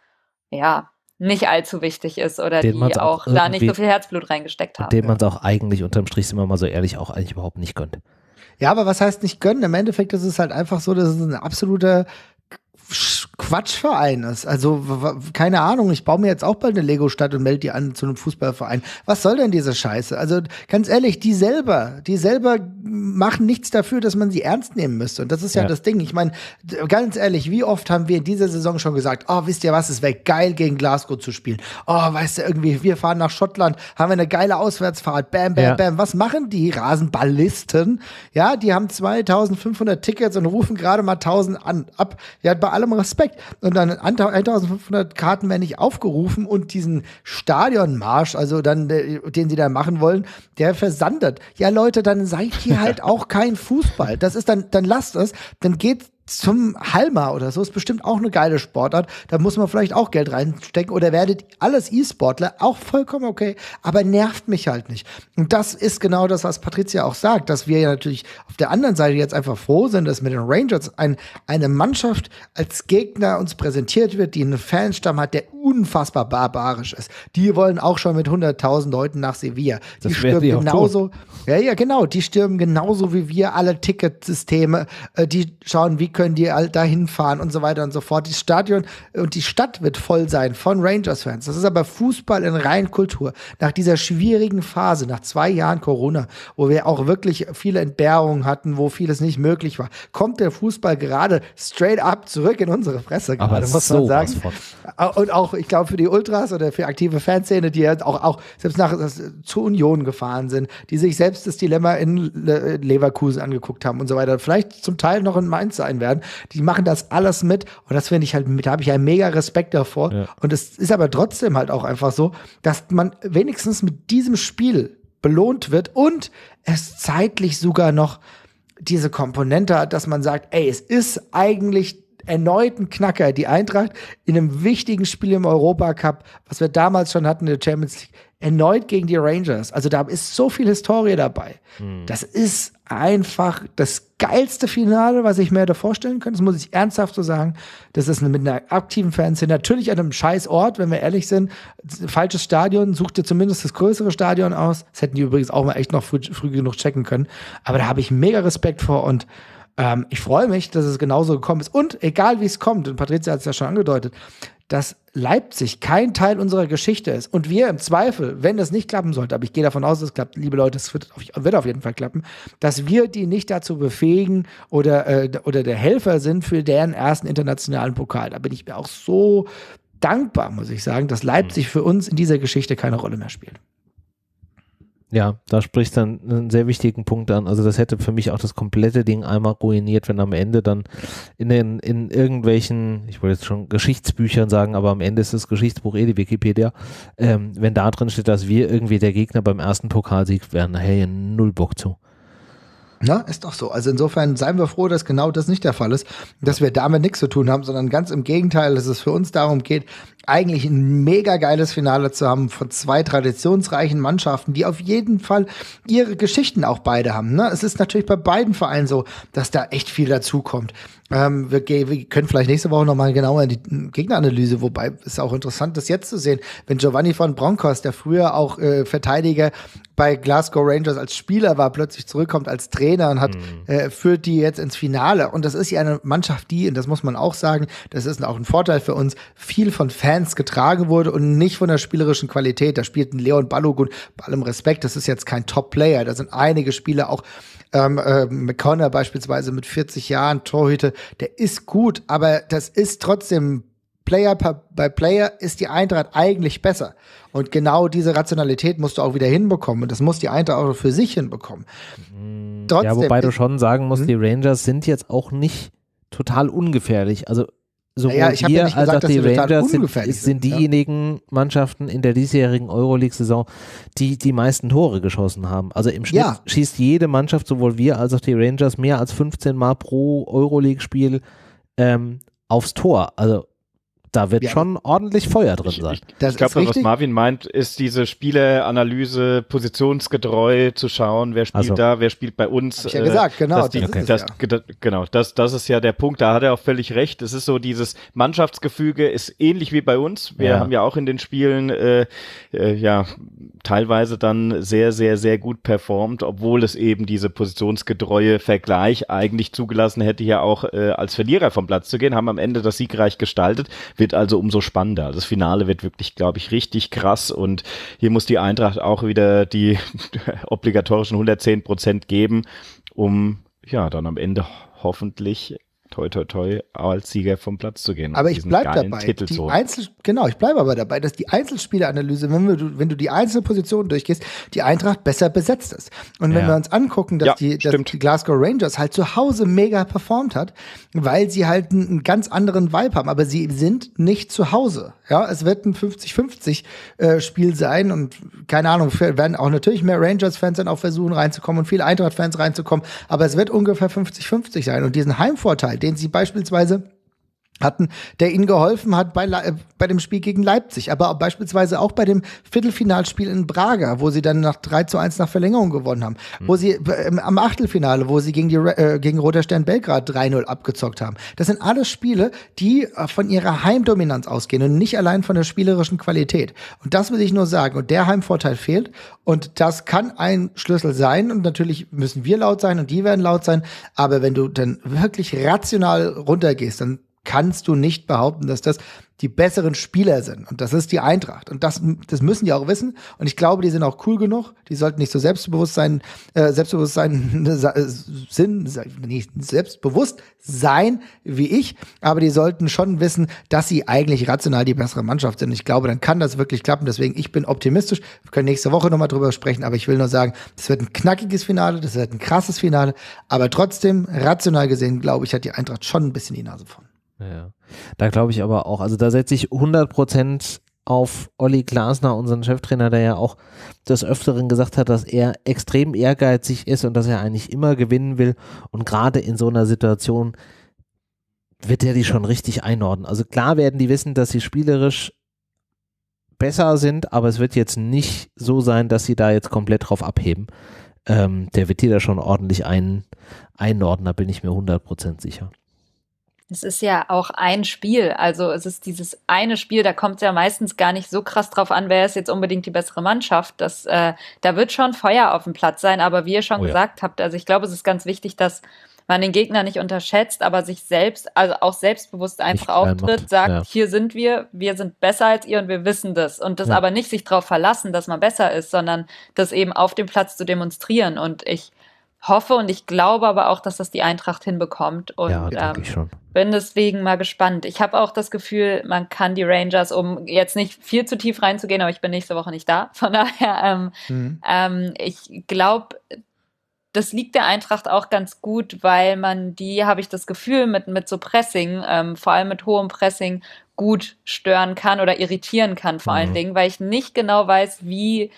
ja nicht allzu wichtig ist oder den die auch, da nicht so viel Herzblut reingesteckt haben. Den man es auch eigentlich unterm Strich, sind wir mal so ehrlich, auch eigentlich überhaupt nicht gönnt. Ja, aber was heißt nicht gönnen? Im Endeffekt ist es halt einfach so, dass es ein absoluter Quatschverein ist. Also, keine Ahnung, ich baue mir jetzt auch bald eine Lego-Stadt und melde die an zu einem Fußballverein. Was soll denn diese Scheiße? Also, ganz ehrlich, die selber, die selber machen nichts dafür, dass man sie ernst nehmen müsste. Und das ist ja, ja. das Ding. Ich meine, ganz ehrlich, wie oft haben wir in dieser Saison schon gesagt, oh, wisst ihr was, es wäre geil, gegen Glasgow zu spielen. Oh, weißt du, irgendwie, wir fahren nach Schottland, haben wir eine geile Auswärtsfahrt, bam, bam, ja. bam. Was machen die Rasenballisten? Ja, die haben 2500 Tickets und rufen gerade mal 1000 an, ab. Ja, bei allem Respekt. Respekt. Und dann 1500 Karten werden nicht aufgerufen und diesen Stadionmarsch, also dann, äh, den sie da machen wollen, der versandet. Ja, Leute, dann seid ihr halt auch kein Fußball. Das ist dann, dann lasst es, dann geht zum Halma oder so ist bestimmt auch eine geile Sportart. Da muss man vielleicht auch Geld reinstecken oder werdet alles E-Sportler, auch vollkommen okay, aber nervt mich halt nicht. Und das ist genau das, was Patricia auch sagt, dass wir ja natürlich auf der anderen Seite jetzt einfach froh sind, dass mit den Rangers ein, eine Mannschaft als Gegner uns präsentiert wird, die einen Fanstamm hat, der unfassbar barbarisch ist. Die wollen auch schon mit 100.000 Leuten nach Sevilla. Die das stürmen die genauso. Ja, ja, genau. Die stürmen genauso wie wir alle Ticketsysteme. Äh, die schauen, wie können die dahin fahren und so weiter und so fort. Das Stadion und die Stadt wird voll sein von Rangers-Fans. Das ist aber Fußball in Reinkultur. Nach dieser schwierigen Phase, nach zwei Jahren Corona, wo wir auch wirklich viele Entbehrungen hatten, wo vieles nicht möglich war, kommt der Fußball gerade straight up zurück in unsere Fresse. Gerade, aber muss so man sagen. Äh, und auch auch, ich glaube, für die Ultras oder für aktive Fanszene, die ja auch, auch selbst nach das, zur Union gefahren sind, die sich selbst das Dilemma in Le äh, Leverkusen angeguckt haben und so weiter, vielleicht zum Teil noch in Mainz sein werden, die machen das alles mit und das finde ich halt, da habe ich einen mega Respekt davor. Ja. Und es ist aber trotzdem halt auch einfach so, dass man wenigstens mit diesem Spiel belohnt wird und es zeitlich sogar noch diese Komponente hat, dass man sagt, ey, es ist eigentlich erneuten Knacker, die Eintracht, in einem wichtigen Spiel im Europacup, was wir damals schon hatten in der Champions League, erneut gegen die Rangers. Also da ist so viel Historie dabei. Mhm. Das ist einfach das geilste Finale, was ich mir da vorstellen könnte. Das muss ich ernsthaft so sagen. Das ist mit einer aktiven Fanszene. Natürlich an einem scheiß Ort, wenn wir ehrlich sind. Falsches Stadion, such dir zumindest das größere Stadion aus. Das hätten die übrigens auch mal echt noch früh, früh genug checken können. Aber da habe ich mega Respekt vor und ähm, ich freue mich, dass es genauso gekommen ist. Und egal wie es kommt, und Patricia hat es ja schon angedeutet, dass Leipzig kein Teil unserer Geschichte ist. Und wir im Zweifel, wenn das nicht klappen sollte, aber ich gehe davon aus, es klappt, liebe Leute, es wird auf, wird auf, jeden Fall klappen, dass wir die nicht dazu befähigen oder, äh, oder der Helfer sind für deren ersten internationalen Pokal. Da bin ich mir auch so dankbar, muss ich sagen, dass Leipzig hm. für uns in dieser Geschichte keine Rolle mehr spielt. Ja, da spricht dann einen sehr wichtigen Punkt an. Also das hätte für mich auch das komplette Ding einmal ruiniert, wenn am Ende dann in den, in irgendwelchen, ich wollte jetzt schon Geschichtsbüchern sagen, aber am Ende ist das Geschichtsbuch eh die Wikipedia, ähm, wenn da drin steht, dass wir irgendwie der Gegner beim ersten Pokalsieg werden, hey, null Bock zu. Na, Ist doch so. Also insofern seien wir froh, dass genau das nicht der Fall ist, dass wir damit nichts zu tun haben, sondern ganz im Gegenteil, dass es für uns darum geht, eigentlich ein mega geiles Finale zu haben von zwei traditionsreichen Mannschaften, die auf jeden Fall ihre Geschichten auch beide haben. Ne? Es ist natürlich bei beiden Vereinen so, dass da echt viel dazukommt. Ähm, wir, wir, können vielleicht nächste Woche nochmal genauer in die Gegneranalyse, wobei es auch interessant ist, jetzt zu sehen, wenn Giovanni von Broncos, der früher auch äh, Verteidiger bei Glasgow Rangers als Spieler war, plötzlich zurückkommt als Trainer und hat, mhm. äh, führt die jetzt ins Finale. Und das ist ja eine Mannschaft, die, und das muss man auch sagen, das ist auch ein Vorteil für uns, viel von Fans getragen wurde und nicht von der spielerischen Qualität. Da spielten Leon Balogun, bei allem Respekt, das ist jetzt kein Top-Player. Da sind einige Spieler auch ähm, äh, McConnor beispielsweise mit 40 Jahren, Torhüter, der ist gut, aber das ist trotzdem Player bei Player ist die Eintracht eigentlich besser. Und genau diese Rationalität musst du auch wieder hinbekommen. Und das muss die Eintracht auch für sich hinbekommen. Trotzdem ja, wobei du schon sagen musst, hm? die Rangers sind jetzt auch nicht total ungefährlich. Also sowohl naja, wir ja gesagt, als auch die Rangers sind, sind, sind diejenigen ja. Mannschaften in der diesjährigen Euroleague-Saison, die die meisten Tore geschossen haben. Also im Schnitt ja. schießt jede Mannschaft, sowohl wir als auch die Rangers, mehr als 15 Mal pro Euroleague-Spiel ähm, aufs Tor. Also da wird ja, schon ordentlich Feuer drin sein. Ich, ich, das ich glaube, was Marvin meint, ist diese Spieleanalyse positionsgetreu zu schauen, wer spielt also, da, wer spielt bei uns. Hab ich ja gesagt, äh, genau. Das, die, okay. das, ja. Genau, das, das ist ja der Punkt, da hat er auch völlig recht. Es ist so, dieses Mannschaftsgefüge ist ähnlich wie bei uns. Wir ja. haben ja auch in den Spielen äh, äh, ja teilweise dann sehr, sehr, sehr gut performt, obwohl es eben diese positionsgetreue Vergleich eigentlich zugelassen hätte, ja auch äh, als Verlierer vom Platz zu gehen, haben am Ende das siegreich gestaltet. Wir wird also umso spannender. Also das Finale wird wirklich, glaube ich, richtig krass und hier muss die Eintracht auch wieder die obligatorischen 110 Prozent geben, um ja dann am Ende hoffentlich toi toi toi als Sieger vom Platz zu gehen. Aber ich bleibe dabei. Titel die Einzel genau, ich bleibe aber dabei, dass die Einzelspieleranalyse, wenn du, wenn du die einzelnen Positionen durchgehst, die Eintracht besser besetzt ist. Und wenn wir uns angucken, dass, ja, die, dass die, Glasgow Rangers halt zu Hause mega performt hat, weil sie halt einen, ganz anderen Vibe haben, aber sie sind nicht zu Hause. Ja, es wird ein 50-50 äh, Spiel sein und keine Ahnung, werden auch natürlich mehr Rangers-Fans dann auch versuchen reinzukommen und viele Eintracht-Fans reinzukommen, aber es wird ungefähr 50-50 sein und diesen Heimvorteil, den sie beispielsweise hatten, der ihnen geholfen hat bei, Le äh, bei dem Spiel gegen Leipzig, aber auch beispielsweise auch bei dem Viertelfinalspiel in Braga, wo sie dann nach 3 zu 1 nach Verlängerung gewonnen haben, mhm. wo sie äh, am Achtelfinale, wo sie gegen, die, äh, gegen Roter Stern Belgrad 3-0 abgezockt haben. Das sind alles Spiele, die äh, von ihrer Heimdominanz ausgehen und nicht allein von der spielerischen Qualität. Und das will ich nur sagen. Und der Heimvorteil fehlt. Und das kann ein Schlüssel sein. Und natürlich müssen wir laut sein und die werden laut sein. Aber wenn du dann wirklich rational runtergehst, dann kannst du nicht behaupten, dass das die besseren Spieler sind. Und das ist die Eintracht. Und das, das müssen die auch wissen. Und ich glaube, die sind auch cool genug. Die sollten nicht so selbstbewusst sein, äh, selbstbewusst sein, äh, sind, nicht selbstbewusst sein wie ich. Aber die sollten schon wissen, dass sie eigentlich rational die bessere Mannschaft sind. ich glaube, dann kann das wirklich klappen. Deswegen, ich bin optimistisch. Wir können nächste Woche nochmal drüber sprechen. Aber ich will nur sagen, das wird ein knackiges Finale. Das wird ein krasses Finale. Aber trotzdem, rational gesehen, glaube ich, hat die Eintracht schon ein bisschen die Nase vorn. Ja. Da glaube ich aber auch, also da setze ich 100 auf Olli Glasner, unseren Cheftrainer, der ja auch des Öfteren gesagt hat, dass er extrem ehrgeizig ist und dass er eigentlich immer gewinnen will. Und gerade in so einer Situation wird er die schon richtig einordnen. Also klar werden die wissen, dass sie spielerisch besser sind, aber es wird jetzt nicht so sein, dass sie da jetzt komplett drauf abheben. Ähm, der wird die da schon ordentlich ein, einordnen, da bin ich mir 100% sicher es ist ja auch ein Spiel. Also es ist dieses eine Spiel, da kommt es ja meistens gar nicht so krass drauf an, wer ist jetzt unbedingt die bessere Mannschaft. Das, äh, da wird schon Feuer auf dem Platz sein, aber wie ihr schon oh ja. gesagt habt, also ich glaube, es ist ganz wichtig, dass man den Gegner nicht unterschätzt, aber sich selbst, also auch selbstbewusst einfach nicht auftritt, sagt, ja. hier sind wir, wir sind besser als ihr und wir wissen das. Und das ja. aber nicht sich darauf verlassen, dass man besser ist, sondern das eben auf dem Platz zu demonstrieren. Und ich hoffe und ich glaube aber auch, dass das die Eintracht hinbekommt. Und, ja, denke ähm, ich schon bin deswegen mal gespannt. Ich habe auch das Gefühl, man kann die Rangers, um jetzt nicht viel zu tief reinzugehen, aber ich bin nächste Woche nicht da. Von daher, ähm, mhm. ähm, ich glaube, das liegt der Eintracht auch ganz gut, weil man die, habe ich das Gefühl, mit, mit so Pressing, ähm, vor allem mit hohem Pressing, gut stören kann oder irritieren kann, vor mhm. allen Dingen, weil ich nicht genau weiß, wie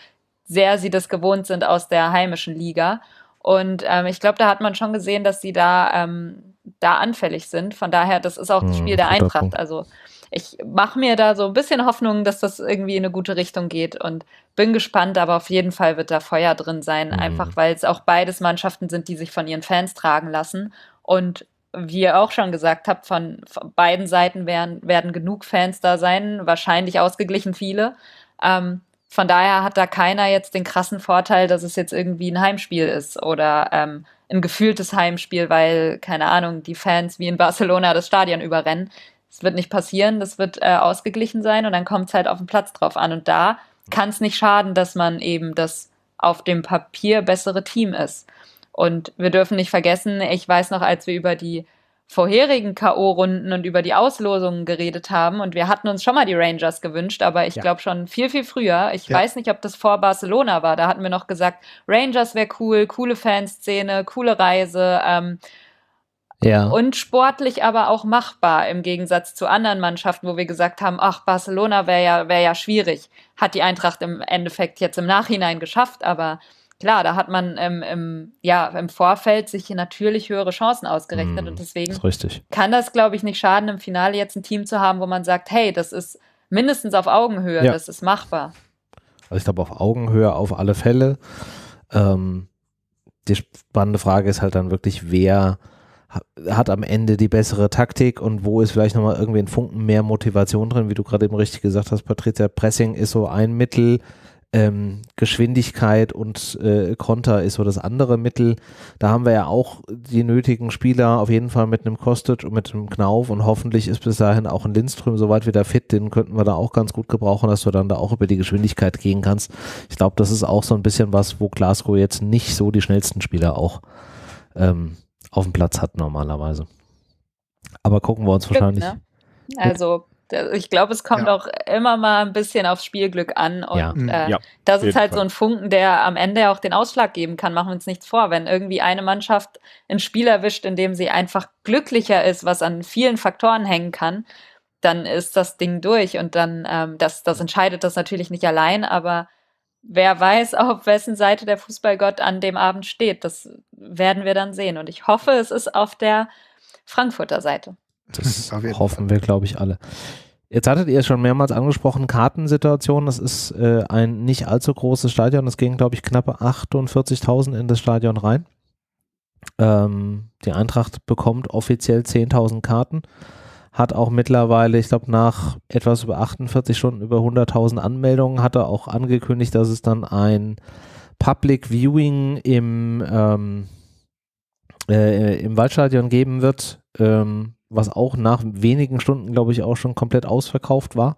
sehr sie das gewohnt sind aus der heimischen Liga. Und ähm, ich glaube, da hat man schon gesehen, dass sie da Ähm, da anfällig sind. Von daher, das ist auch das hm, Spiel der Eintracht. Also ich mache mir da so ein bisschen Hoffnung, dass das irgendwie in eine gute Richtung geht und bin gespannt, aber auf jeden Fall wird da Feuer drin sein, mhm. einfach weil es auch beides Mannschaften sind, die sich von ihren Fans tragen lassen. Und wie ihr auch schon gesagt habt, von, von beiden Seiten werden, werden genug Fans da sein, wahrscheinlich ausgeglichen viele. Ähm, von daher hat da keiner jetzt den krassen Vorteil, dass es jetzt irgendwie ein Heimspiel ist oder ähm, ein gefühltes Heimspiel, weil, keine Ahnung, die Fans wie in Barcelona das Stadion überrennen. Das wird nicht passieren, das wird äh, ausgeglichen sein und dann kommt es halt auf den Platz drauf an. Und da kann es nicht schaden, dass man eben das auf dem Papier bessere Team ist. Und wir dürfen nicht vergessen, ich weiß noch, als wir über die vorherigen K.O.-Runden und über die Auslosungen geredet haben. Und wir hatten uns schon mal die Rangers gewünscht, aber ich ja. glaube schon viel, viel früher. Ich ja. weiß nicht, ob das vor Barcelona war. Da hatten wir noch gesagt, Rangers wäre cool, coole Fanszene, coole Reise. Ähm, ja. Und sportlich aber auch machbar im Gegensatz zu anderen Mannschaften, wo wir gesagt haben, ach, Barcelona wäre ja, wär ja schwierig. Hat die Eintracht im Endeffekt jetzt im Nachhinein geschafft, aber klar, da hat man ähm, im, ja, im Vorfeld sich natürlich höhere Chancen ausgerechnet. Mm, und mhm. deswegen kann das, glaube ich, nicht schaden, im Finale jetzt ein Team zu haben, wo man sagt, hey, das ist mindestens auf Augenhöhe, ja. das ist machbar. Also ich glaube, auf Augenhöhe auf alle Fälle. Ähm, die spannende Frage ist halt dann wirklich, wer hat am Ende die bessere Taktik und wo ist vielleicht nochmal irgendwie ein Funken mehr Motivation drin, wie du gerade eben richtig gesagt hast, Patricia. Pressing ist so ein Mittel, ähm, Geschwindigkeit und äh, Konter ist so das andere Mittel. Da haben wir ja auch die nötigen Spieler, auf jeden Fall mit einem Kostic und mit einem Knauf und hoffentlich ist bis dahin auch ein Lindström soweit wieder fit, den könnten wir da auch ganz gut gebrauchen, dass du dann da auch über die Geschwindigkeit gehen kannst. Ich glaube, das ist auch so ein bisschen was, wo Glasgow jetzt nicht so die schnellsten Spieler auch ähm, auf dem Platz hat normalerweise. Aber gucken wir uns Stimmt, wahrscheinlich. Ne? Also ich glaube, es kommt ja. auch immer mal ein bisschen aufs Spielglück an. Und ja. Äh, ja, das ist halt Fall. so ein Funken, der am Ende auch den Ausschlag geben kann. Machen wir uns nichts vor. Wenn irgendwie eine Mannschaft ein Spiel erwischt, in dem sie einfach glücklicher ist, was an vielen Faktoren hängen kann, dann ist das Ding durch. Und dann, ähm, das, das entscheidet das natürlich nicht allein, aber wer weiß, auf wessen Seite der Fußballgott an dem Abend steht. Das werden wir dann sehen. Und ich hoffe, es ist auf der Frankfurter Seite. Das hoffen wir, glaube ich, alle. Jetzt hattet ihr schon mehrmals angesprochen, Kartensituation. Das ist äh, ein nicht allzu großes Stadion. Es gingen, glaube ich, knappe 48.000 in das Stadion rein. Ähm, die Eintracht bekommt offiziell 10.000 Karten. Hat auch mittlerweile, ich glaube, nach etwas über 48 Stunden über 100.000 Anmeldungen, hat er auch angekündigt, dass es dann ein Public Viewing im, ähm, äh, im Waldstadion geben wird. Ähm, was auch nach wenigen Stunden, glaube ich, auch schon komplett ausverkauft war.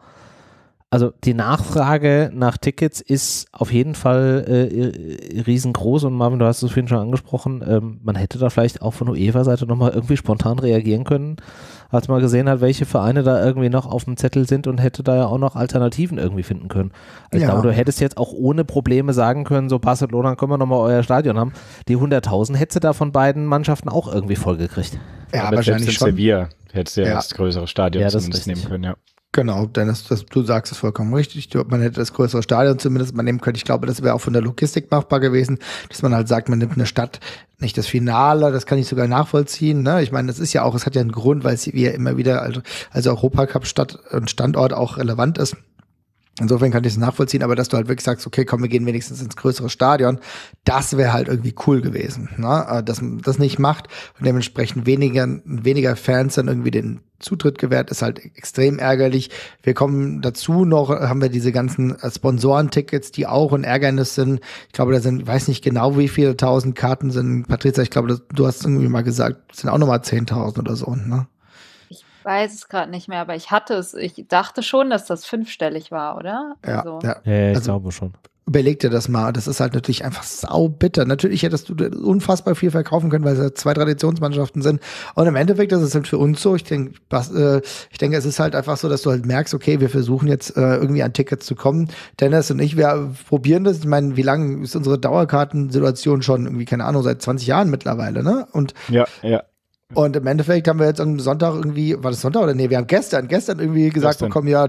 Also die Nachfrage nach Tickets ist auf jeden Fall äh, riesengroß und Marvin, du hast es vorhin schon angesprochen, ähm, man hätte da vielleicht auch von UEFA-Seite nochmal irgendwie spontan reagieren können, als man gesehen hat, welche Vereine da irgendwie noch auf dem Zettel sind und hätte da ja auch noch Alternativen irgendwie finden können. Also ja. Ich glaube, du hättest jetzt auch ohne Probleme sagen können, so Barcelona, können wir nochmal euer Stadion haben. Die 100.000 hättest du da von beiden Mannschaften auch irgendwie vollgekriegt. Ja, aber wahrscheinlich selbst in schon. Sevilla hättest du ja, ja. das größere Stadion ja, das zumindest nehmen können, ja. Genau, denn das, das, du sagst es vollkommen richtig. Man hätte das größere Stadion zumindest mal nehmen können. Ich glaube, das wäre auch von der Logistik machbar gewesen, dass man halt sagt, man nimmt eine Stadt, nicht das Finale, das kann ich sogar nachvollziehen. Ne? Ich meine, das ist ja auch, es hat ja einen Grund, weil es wir immer wieder als, als Europacup-Stadt und Standort auch relevant ist. Insofern kann ich es nachvollziehen, aber dass du halt wirklich sagst, okay, komm, wir gehen wenigstens ins größere Stadion, das wäre halt irgendwie cool gewesen, ne? Äh, dass man das nicht macht und dementsprechend weniger, weniger Fans dann irgendwie den Zutritt gewährt, ist halt extrem ärgerlich. Wir kommen dazu noch, haben wir diese ganzen äh, Sponsorentickets, die auch ein Ärgernis sind. Ich glaube, da sind, ich weiß nicht genau, wie viele tausend Karten sind. Patrizia, ich glaube, du hast irgendwie mal gesagt, sind auch nochmal zehntausend oder so, ne? weiß es gerade nicht mehr, aber ich hatte es, ich dachte schon, dass das fünfstellig war, oder? Ja, also. ja. ja ich also, glaube schon. Überleg dir das mal, das ist halt natürlich einfach saubitter. Natürlich hättest du unfassbar viel verkaufen können, weil es ja zwei Traditionsmannschaften sind. Und im Endeffekt das ist halt für uns so. Ich denke, äh, ich denke, es ist halt einfach so, dass du halt merkst, okay, wir versuchen jetzt äh, irgendwie an Tickets zu kommen. Dennis und ich, wir probieren das. Ich meine, wie lange ist unsere Dauerkartensituation schon? Irgendwie, keine Ahnung, seit 20 Jahren mittlerweile, ne? Und ja, ja und im Endeffekt haben wir jetzt am Sonntag irgendwie, war das Sonntag oder nee, wir haben gestern, gestern irgendwie gesagt gestern. bekommen, ja,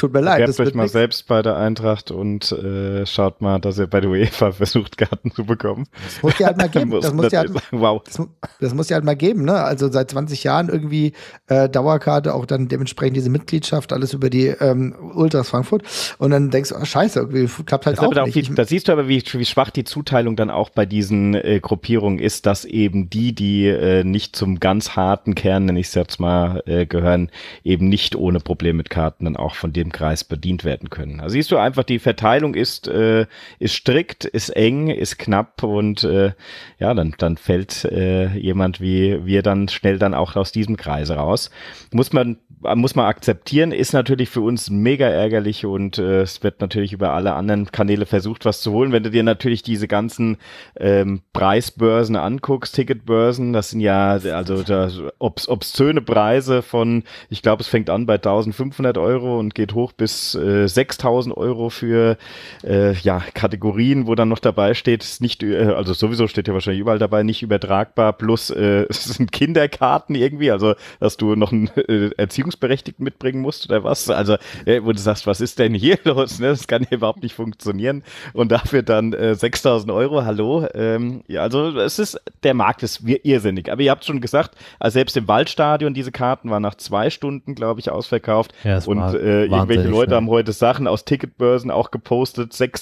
Tut mir leid. Werbt euch mal nix. selbst bei der Eintracht und äh, schaut mal, dass ihr bei der UEFA versucht, Karten zu bekommen. Das muss ja halt mal geben. das, muss das, halt, wow. das, das muss ja halt mal geben. Ne? Also seit 20 Jahren irgendwie äh, Dauerkarte, auch dann dementsprechend diese Mitgliedschaft, alles über die ähm, Ultras Frankfurt. Und dann denkst du, oh, scheiße, irgendwie klappt halt das auch, nicht. Da siehst du aber, wie, wie, schwach die Zuteilung dann auch bei diesen äh, Gruppierungen ist, dass eben die, die äh, nicht zum ganz harten Kern, nenne ich es jetzt mal, äh, gehören, eben nicht ohne Probleme mit Karten dann auch von dem Kreis bedient werden können. Also siehst du einfach, die Verteilung ist, äh, ist strikt, ist eng, ist knapp und äh, ja, dann, dann fällt äh, jemand wie wir dann schnell dann auch aus diesem Kreis raus. Muss man, muss man akzeptieren, ist natürlich für uns mega ärgerlich und äh, es wird natürlich über alle anderen Kanäle versucht, was zu holen. Wenn du dir natürlich diese ganzen ähm, Preisbörsen anguckst, Ticketbörsen, das sind ja also da, obs obszöne Preise von, ich glaube, es fängt an bei 1500 Euro und geht hoch hoch bis äh, 6.000 Euro für äh, ja, Kategorien, wo dann noch dabei steht, ist nicht, äh, also sowieso steht ja wahrscheinlich überall dabei, nicht übertragbar, plus äh, es sind Kinderkarten irgendwie, also dass du noch einen äh, Erziehungsberechtigten mitbringen musst oder was, also äh, wo du sagst, was ist denn hier los, ne? das kann ja überhaupt nicht funktionieren und dafür dann äh, 6.000 Euro, hallo, ähm, ja, also es ist, der Markt ist irrsinnig, aber ihr habt schon gesagt, also selbst im Waldstadion, diese Karten waren nach zwei Stunden, glaube ich, ausverkauft. Ja, und war, äh, irgendwelche Leute ne? haben heute Sachen aus Ticketbörsen auch gepostet, 600,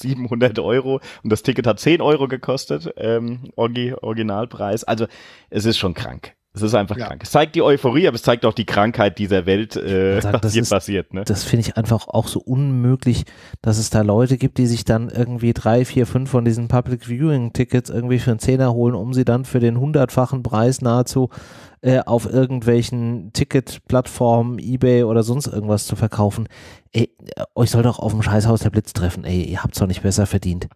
700 Euro und das Ticket hat 10 Euro gekostet, ähm, Orgi, Originalpreis. Also es ist schon krank. Es ist einfach ja. krank. Es zeigt die Euphorie, aber es zeigt auch die Krankheit dieser Welt, äh, sagt, was hier ist, passiert. Ne? Das finde ich einfach auch so unmöglich, dass es da Leute gibt, die sich dann irgendwie drei, vier, fünf von diesen Public Viewing Tickets irgendwie für einen Zehner holen, um sie dann für den hundertfachen Preis nahezu äh, auf irgendwelchen Ticketplattformen, Ebay oder sonst irgendwas zu verkaufen. Ey, euch soll doch auf dem Scheißhaus der Blitz treffen. Ey, ihr habt es doch nicht besser verdient.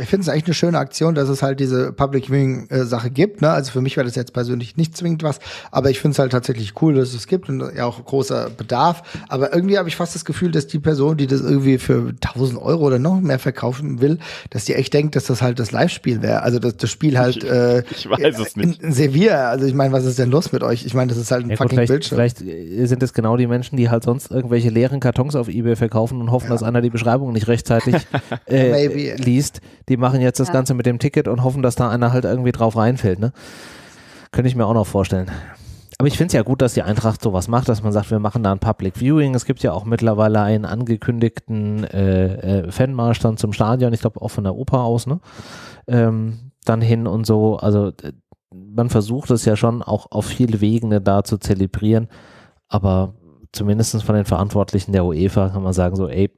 Ich finde es eigentlich eine schöne Aktion, dass es halt diese Public Viewing-Sache äh, gibt. Ne? Also für mich wäre das jetzt persönlich nicht zwingend was, aber ich finde es halt tatsächlich cool, dass es gibt und äh, ja auch großer Bedarf. Aber irgendwie habe ich fast das Gefühl, dass die Person, die das irgendwie für 1000 Euro oder noch mehr verkaufen will, dass die echt denkt, dass das halt das Live-Spiel wäre. Also dass das Spiel halt äh, ich, ich weiß es nicht. In, in Sevilla. Also ich meine, was ist denn los mit euch? Ich meine, das ist halt ein ja, fucking gut, vielleicht, Bildschirm. Vielleicht äh, sind es genau die Menschen, die halt sonst irgendwelche leeren Kartons auf Ebay verkaufen und hoffen, ja. dass einer die Beschreibung nicht rechtzeitig äh, liest die machen jetzt das ja. Ganze mit dem Ticket und hoffen, dass da einer halt irgendwie drauf reinfällt. Ne? Könnte ich mir auch noch vorstellen. Aber ich finde es ja gut, dass die Eintracht sowas macht, dass man sagt, wir machen da ein Public Viewing. Es gibt ja auch mittlerweile einen angekündigten äh, äh, Fanmarsch dann zum Stadion, ich glaube auch von der Oper aus, ne? Ähm, dann hin und so. Also man versucht es ja schon auch auf viele Wegen da zu zelebrieren, aber zumindest von den Verantwortlichen der UEFA kann man sagen, so, ey,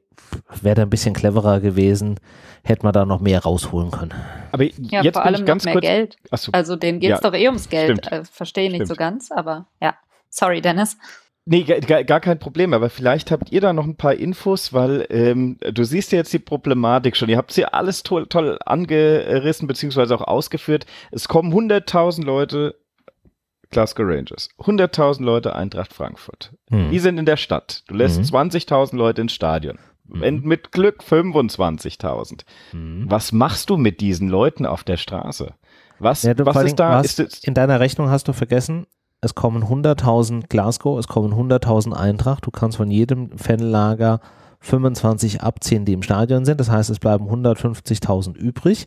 wäre da ein bisschen cleverer gewesen, hätte man da noch mehr rausholen können. Aber ja, jetzt vor allem ganz noch mehr kurz, Geld. Achso, also denen geht es ja, doch eh ums Geld. Äh, Verstehe nicht so ganz, aber ja. Sorry, Dennis. Nee, gar, gar, kein Problem, aber vielleicht habt ihr da noch ein paar Infos, weil ähm, du siehst ja jetzt die Problematik schon. Ihr habt sie alles toll, toll angerissen, beziehungsweise auch ausgeführt. Es kommen 100.000 Leute Glasgow Rangers. 100.000 Leute Eintracht Frankfurt. Hm. Die sind in der Stadt. Du lässt hm. 20.000 Leute ins Stadion wenn mhm. mit Glück 25.000. Mhm. Was machst du mit diesen Leuten auf der Straße? Was, ja, was ist da? Hast, ist, in deiner Rechnung hast du vergessen, es kommen 100.000 Glasgow, es kommen 100.000 Eintracht. Du kannst von jedem Fanlager 25 abziehen, die im Stadion sind. Das heißt, es bleiben 150.000 übrig.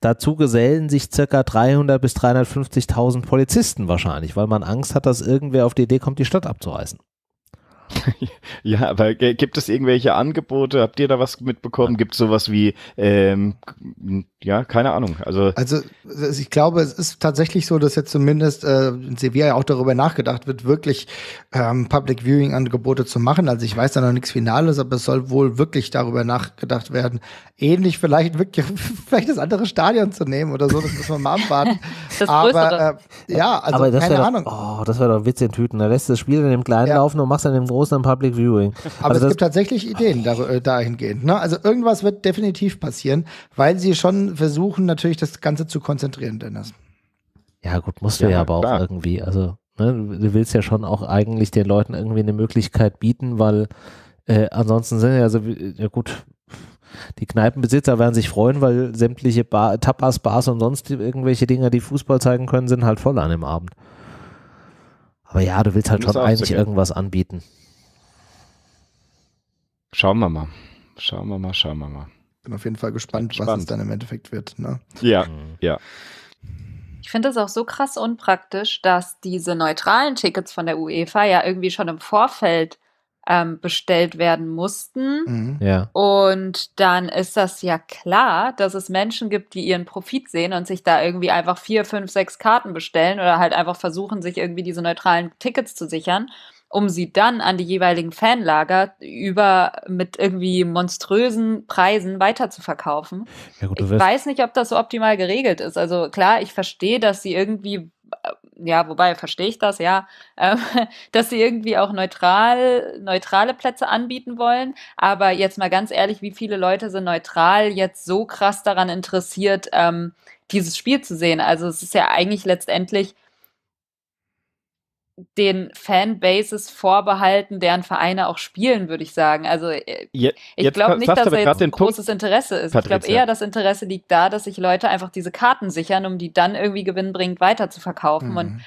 Dazu gesellen sich circa 300 bis 350.000 Polizisten wahrscheinlich, weil man Angst hat, dass irgendwer auf die Idee kommt, die Stadt abzureißen. ja, aber gibt es irgendwelche Angebote? Habt ihr da was mitbekommen? Gibt es sowas wie ähm, ja, keine Ahnung. Also, also ich glaube, es ist tatsächlich so, dass jetzt zumindest äh, in Sevilla ja auch darüber nachgedacht wird, wirklich ähm, Public Viewing Angebote zu machen. Also ich weiß da noch nichts Finales, aber es soll wohl wirklich darüber nachgedacht werden, ähnlich vielleicht wirklich vielleicht das andere Stadion zu nehmen oder so. Das müssen wir mal abwarten. das aber äh, ja, also aber das keine doch, Ahnung. Oh, das wäre doch Witz in Tüten. Da lässt das Spiel in dem kleinen ja. laufen und machst dann im großen ein Public Viewing. Aber also es gibt tatsächlich Ideen da, äh, dahingehend. Ne? Also irgendwas wird definitiv passieren, weil sie schon versuchen natürlich das Ganze zu konzentrieren, Dennis. Ja, gut, musst du ja, ja aber klar. auch irgendwie. Also, ne, du willst ja schon auch eigentlich den Leuten irgendwie eine Möglichkeit bieten, weil äh, ansonsten sind ja so, also, äh, ja gut, die Kneipenbesitzer werden sich freuen, weil sämtliche Bar, Tapas, Bars und sonst irgendwelche Dinger, die Fußball zeigen können, sind halt voll an dem Abend. Aber ja, du willst halt schon eigentlich irgendwas anbieten. Schauen wir mal. Schauen wir mal, schauen wir mal bin auf jeden Fall gespannt, Spannend. was es dann im Endeffekt wird. Ne? Ja, mhm. ja. Ich finde es auch so krass unpraktisch, dass diese neutralen Tickets von der UEFA ja irgendwie schon im Vorfeld ähm, bestellt werden mussten. Mhm. Ja. Und dann ist das ja klar, dass es Menschen gibt, die ihren Profit sehen und sich da irgendwie einfach vier, fünf, sechs Karten bestellen oder halt einfach versuchen, sich irgendwie diese neutralen Tickets zu sichern um sie dann an die jeweiligen Fanlager über mit irgendwie monströsen Preisen weiterzuverkaufen. Ja, gut, ich weiß nicht, ob das so optimal geregelt ist. Also klar, ich verstehe, dass sie irgendwie äh, ja, wobei verstehe ich das, ja, äh, dass sie irgendwie auch neutral, neutrale Plätze anbieten wollen. Aber jetzt mal ganz ehrlich, wie viele Leute sind neutral jetzt so krass daran interessiert, ähm, dieses Spiel zu sehen? Also es ist ja eigentlich letztendlich den Fanbases vorbehalten, deren Vereine auch spielen, würde ich sagen. Also äh, ich glaube nicht, dass da jetzt ein großes Punkt, Interesse ist. Patricia. Ich glaube eher, das Interesse liegt da, dass sich Leute einfach diese Karten sichern, um die dann irgendwie gewinnbringend weiter zu verkaufen. Mhm. Und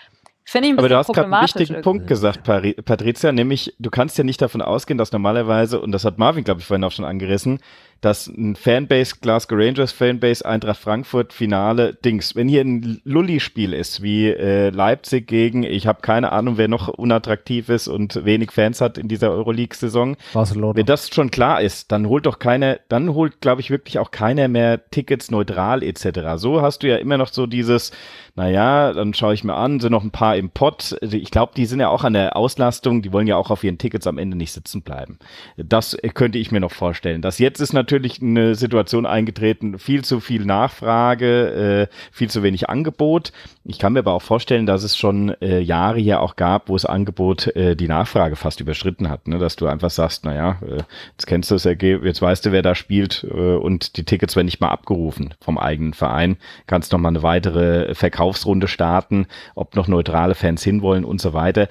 finde ich ein bisschen Aber du hast gerade einen wichtigen irgendwie. Punkt gesagt, Pari Patricia, nämlich du kannst ja nicht davon ausgehen, dass normalerweise, und das hat Marvin, glaube ich, vorhin auch schon angerissen, dass ein Fanbase, Glasgow Rangers Fanbase, Eintracht Frankfurt Finale, Dings, wenn hier ein Lulli-Spiel ist, wie äh, Leipzig gegen, ich habe keine Ahnung, wer noch unattraktiv ist und wenig Fans hat in dieser Euroleague-Saison, wenn das schon klar ist, dann holt doch keiner, dann holt, glaube ich, wirklich auch keiner mehr Tickets neutral etc. So hast du ja immer noch so dieses, naja, dann schaue ich mir an, sind noch ein paar im Pott. Ich glaube, die sind ja auch an der Auslastung, die wollen ja auch auf ihren Tickets am Ende nicht sitzen bleiben. Das äh, könnte ich mir noch vorstellen. Das jetzt ist natürlich natürlich eine Situation eingetreten, viel zu viel Nachfrage, äh, viel zu wenig Angebot. Ich kann mir aber auch vorstellen, dass es schon äh, Jahre hier auch gab, wo das Angebot äh, die Nachfrage fast überschritten hat, ne? dass du einfach sagst, naja, äh, jetzt kennst du das Ergebnis, jetzt weißt du, wer da spielt äh, und die Tickets werden nicht mal abgerufen vom eigenen Verein, kannst noch mal eine weitere Verkaufsrunde starten, ob noch neutrale Fans hinwollen und so weiter.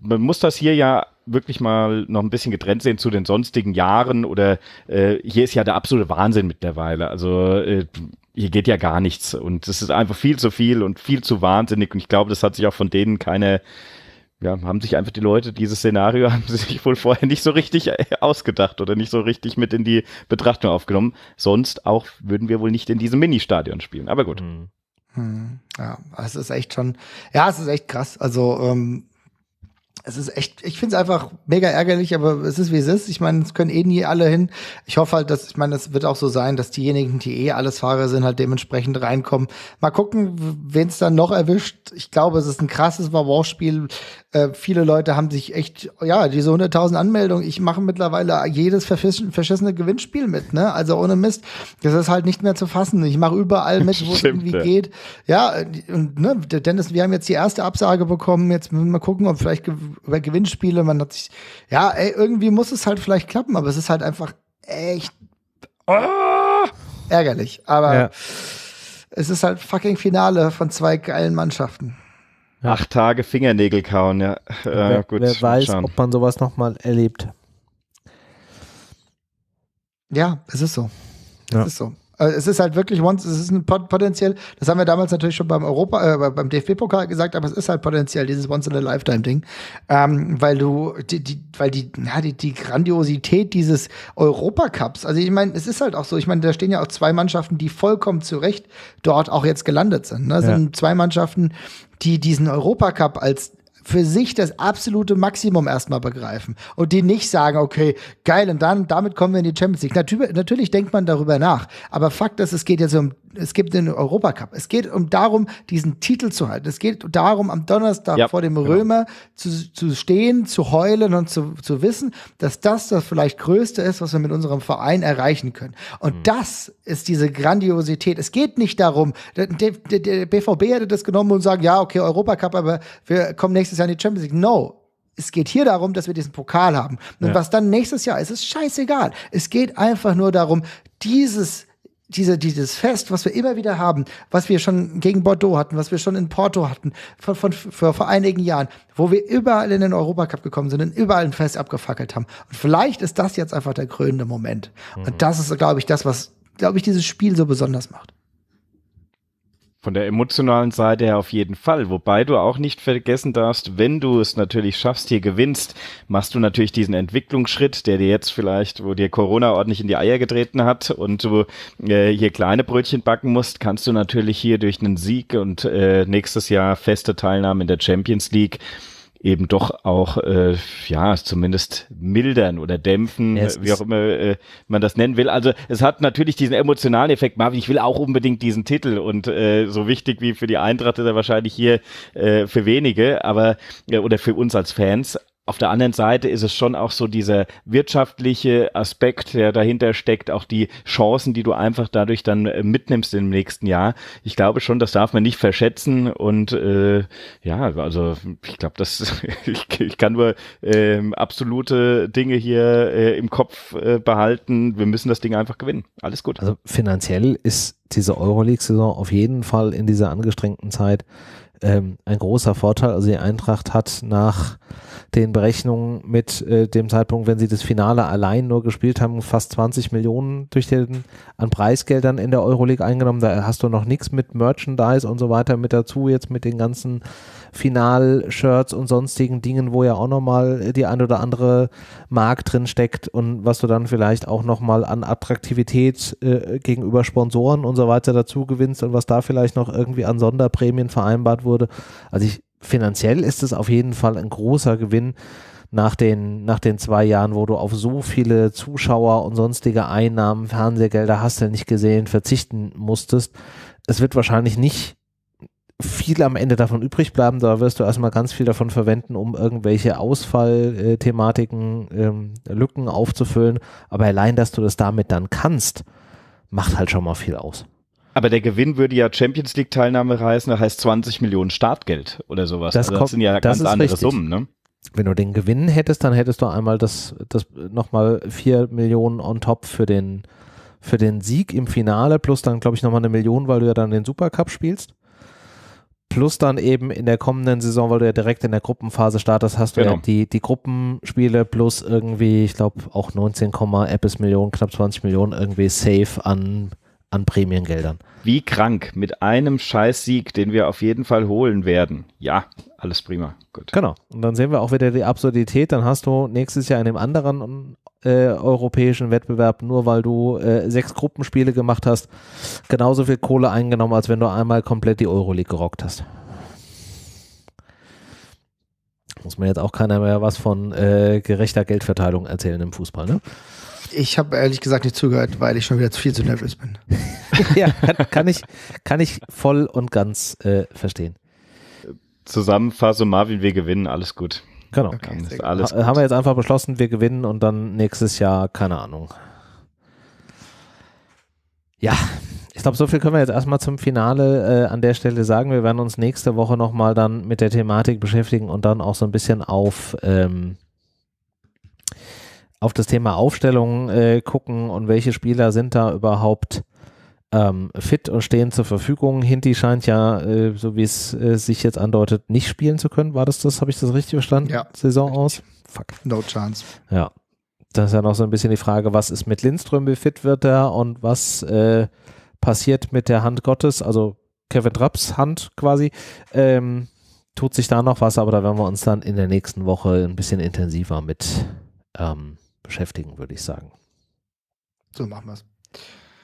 Man muss das hier ja wirklich mal noch ein bisschen getrennt sehen zu den sonstigen Jahren oder äh, hier ist ja der absolute Wahnsinn mittlerweile. Also äh, hier geht ja gar nichts und es ist einfach viel zu viel und viel zu wahnsinnig und ich glaube, das hat sich auch von denen keine, ja, haben sich einfach die Leute dieses Szenario haben sie sich wohl vorher nicht so richtig äh, ausgedacht oder nicht so richtig mit in die Betrachtung aufgenommen. Sonst auch würden wir wohl nicht in diesem Mini-Stadion spielen. Aber gut. Hm. hm. Ja, es ist echt schon, ja, es ist echt krass. Also ähm, es ist echt, ich finde es einfach mega ärgerlich, aber es ist wie es ist. Ich meine, es können eh nie alle hin. Ich hoffe halt, dass, ich meine, es wird auch so sein, dass diejenigen, die eh alles Fahrer sind, halt dementsprechend reinkommen. Mal gucken, wen es dann noch erwischt. Ich glaube, es ist ein krasses Warwar-Spiel. Äh, viele Leute haben sich echt, ja, diese 100.000 Anmeldungen, ich mache mittlerweile jedes verschissene Gewinnspiel mit, ne? Also ohne Mist, das ist halt nicht mehr zu fassen. Ich mache überall mit, wo es irgendwie ja. geht. Ja, und ne, Dennis, wir haben jetzt die erste Absage bekommen, jetzt müssen wir gucken, ob vielleicht über Gewinnspiele, man hat sich, ja, ey, irgendwie muss es halt vielleicht klappen, aber es ist halt einfach echt oh, ärgerlich. Aber ja. es ist halt fucking Finale von zwei geilen Mannschaften. Ja. Acht Tage Fingernägel kauen, ja. Wer, gut, wer weiß, schauen. ob man sowas nochmal erlebt. Ja, es ist so. Ja. Es ist so. Also es ist halt wirklich once, es ist ein potenziell, das haben wir damals natürlich schon beim Europa, äh, beim DFB-Pokal gesagt, aber es ist halt potenziell dieses Once-in-a-Lifetime-Ding. Ähm, weil du, die, die, weil die, ja, die, die Grandiosität dieses Europacups, also ich meine, es ist halt auch so, ich meine, da stehen ja auch zwei Mannschaften, die vollkommen zu Recht dort auch jetzt gelandet sind. Ne? Das ja. sind zwei Mannschaften, die diesen Europacup als für sich das absolute Maximum erstmal begreifen und die nicht sagen, okay, geil, und dann damit kommen wir in die Champions League. Natürlich, natürlich denkt man darüber nach. Aber Fakt ist, es geht jetzt um es gibt den Europacup. Es geht um darum, diesen Titel zu halten. Es geht darum, am Donnerstag ja, vor dem genau. Römer zu, zu stehen, zu heulen und zu, zu wissen, dass das das vielleicht Größte ist, was wir mit unserem Verein erreichen können. Und mhm. das ist diese Grandiosität. Es geht nicht darum, der, der, der BVB hätte das genommen und sagen, ja, okay, Europacup, aber wir kommen nächstes Jahr in die Champions League. No, es geht hier darum, dass wir diesen Pokal haben. Und ja. was dann nächstes Jahr ist, ist scheißegal. Es geht einfach nur darum, dieses diese, dieses Fest, was wir immer wieder haben, was wir schon gegen Bordeaux hatten, was wir schon in Porto hatten, von, von, vor, vor einigen Jahren, wo wir überall in den Europacup gekommen sind und überall ein Fest abgefackelt haben. Und vielleicht ist das jetzt einfach der krönende Moment. Mhm. Und das ist, glaube ich, das, was, glaube ich, dieses Spiel so besonders macht. Von der emotionalen Seite her auf jeden Fall. Wobei du auch nicht vergessen darfst, wenn du es natürlich schaffst, hier gewinnst, machst du natürlich diesen Entwicklungsschritt, der dir jetzt vielleicht, wo dir Corona ordentlich in die Eier getreten hat und du äh, hier kleine Brötchen backen musst, kannst du natürlich hier durch einen Sieg und äh, nächstes Jahr feste Teilnahme in der Champions League eben doch auch, äh, ja, zumindest mildern oder dämpfen, ja, wie auch immer äh, man das nennen will. Also es hat natürlich diesen emotionalen Effekt. Marvin, ich will auch unbedingt diesen Titel und äh, so wichtig wie für die Eintracht ist er wahrscheinlich hier äh, für wenige, aber äh, oder für uns als Fans auf der anderen Seite ist es schon auch so dieser wirtschaftliche Aspekt, der dahinter steckt, auch die Chancen, die du einfach dadurch dann äh, mitnimmst im nächsten Jahr. Ich glaube schon, das darf man nicht verschätzen. Und äh, ja, also ich glaube, das ich, ich, kann nur ähm, absolute Dinge hier äh, im Kopf äh, behalten. Wir müssen das Ding einfach gewinnen. Alles gut. Also finanziell ist diese Euroleague-Saison auf jeden Fall in dieser angestrengten Zeit ähm, ein großer Vorteil. Also die Eintracht hat nach den Berechnungen mit äh, dem Zeitpunkt, wenn sie das Finale allein nur gespielt haben, fast 20 Millionen durch den an Preisgeldern in der Euroleague eingenommen. Da hast du noch nichts mit Merchandise und so weiter mit dazu, jetzt mit den ganzen Final-Shirts und sonstigen Dingen, wo ja auch nochmal äh, die ein oder andere Mark drin steckt und was du dann vielleicht auch nochmal an Attraktivität äh, gegenüber Sponsoren und so weiter dazu gewinnst und was da vielleicht noch irgendwie an Sonderprämien vereinbart wurde. Also ich, finanziell ist es auf jeden Fall ein großer Gewinn nach den, nach den zwei Jahren, wo du auf so viele Zuschauer und sonstige Einnahmen, Fernsehgelder hast du nicht gesehen, verzichten musstest. Es wird wahrscheinlich nicht viel am Ende davon übrig bleiben. Da wirst du erstmal ganz viel davon verwenden, um irgendwelche Ausfallthematiken, ähm, Lücken aufzufüllen. Aber allein, dass du das damit dann kannst, macht halt schon mal viel aus. Aber der Gewinn würde ja Champions League Teilnahme heißen, da heißt 20 Millionen Startgeld oder sowas. Das, also das sind ja ganz andere richtig. Summen, ne? Wenn du den Gewinn hättest, dann hättest du einmal das, das nochmal 4 Millionen on top für den, für den Sieg im Finale, plus dann, glaube ich, nochmal eine Million, weil du ja dann den Supercup spielst. Plus dann eben in der kommenden Saison, weil du ja direkt in der Gruppenphase startest, hast du genau. ja die, die Gruppenspiele plus irgendwie, ich glaube, auch 19, etwas Millionen, knapp 20 Millionen irgendwie safe an, an Prämiengeldern. Wie krank mit einem Scheiß-Sieg, den wir auf jeden Fall holen werden. Ja, alles prima. Gut. Genau. Und dann sehen wir auch wieder die Absurdität. Dann hast du nächstes Jahr in dem anderen äh, europäischen Wettbewerb, nur weil du äh, sechs Gruppenspiele gemacht hast, genauso viel Kohle eingenommen, als wenn du einmal komplett die Euroleague gerockt hast. Muss mir jetzt auch keiner mehr was von äh, gerechter Geldverteilung erzählen im Fußball, ne? Ich habe ehrlich gesagt nicht zugehört, weil ich schon wieder zu viel zu nervös bin. ja, kann, kann, ich, kann ich voll und ganz äh, verstehen. Zusammenfassung, Marvin, wir gewinnen, alles gut. Genau. Okay, ist alles ha äh, gut. Haben wir jetzt einfach beschlossen, wir gewinnen und dann nächstes Jahr, keine Ahnung. Ja, ich glaube, so viel können wir jetzt erstmal zum Finale äh, an der Stelle sagen. Wir werden uns nächste Woche nochmal dann mit der Thematik beschäftigen und dann auch so ein bisschen auf, ähm, auf das Thema Aufstellung äh, gucken und welche Spieler sind da überhaupt ähm, fit und stehen zur Verfügung. Hinti scheint ja, äh, so wie es äh, sich jetzt andeutet, nicht spielen zu können. War das das? Habe ich das richtig verstanden? Ja. Saison aus? Fuck. No chance. Ja. Das ist ja noch so ein bisschen die Frage, was ist mit Lindström, wie fit wird er und was äh, passiert mit der Hand Gottes, also Kevin Trapps Hand quasi. Ähm, tut sich da noch was, aber da werden wir uns dann in der nächsten Woche ein bisschen intensiver mit ähm, beschäftigen, würde ich sagen. So machen wir es.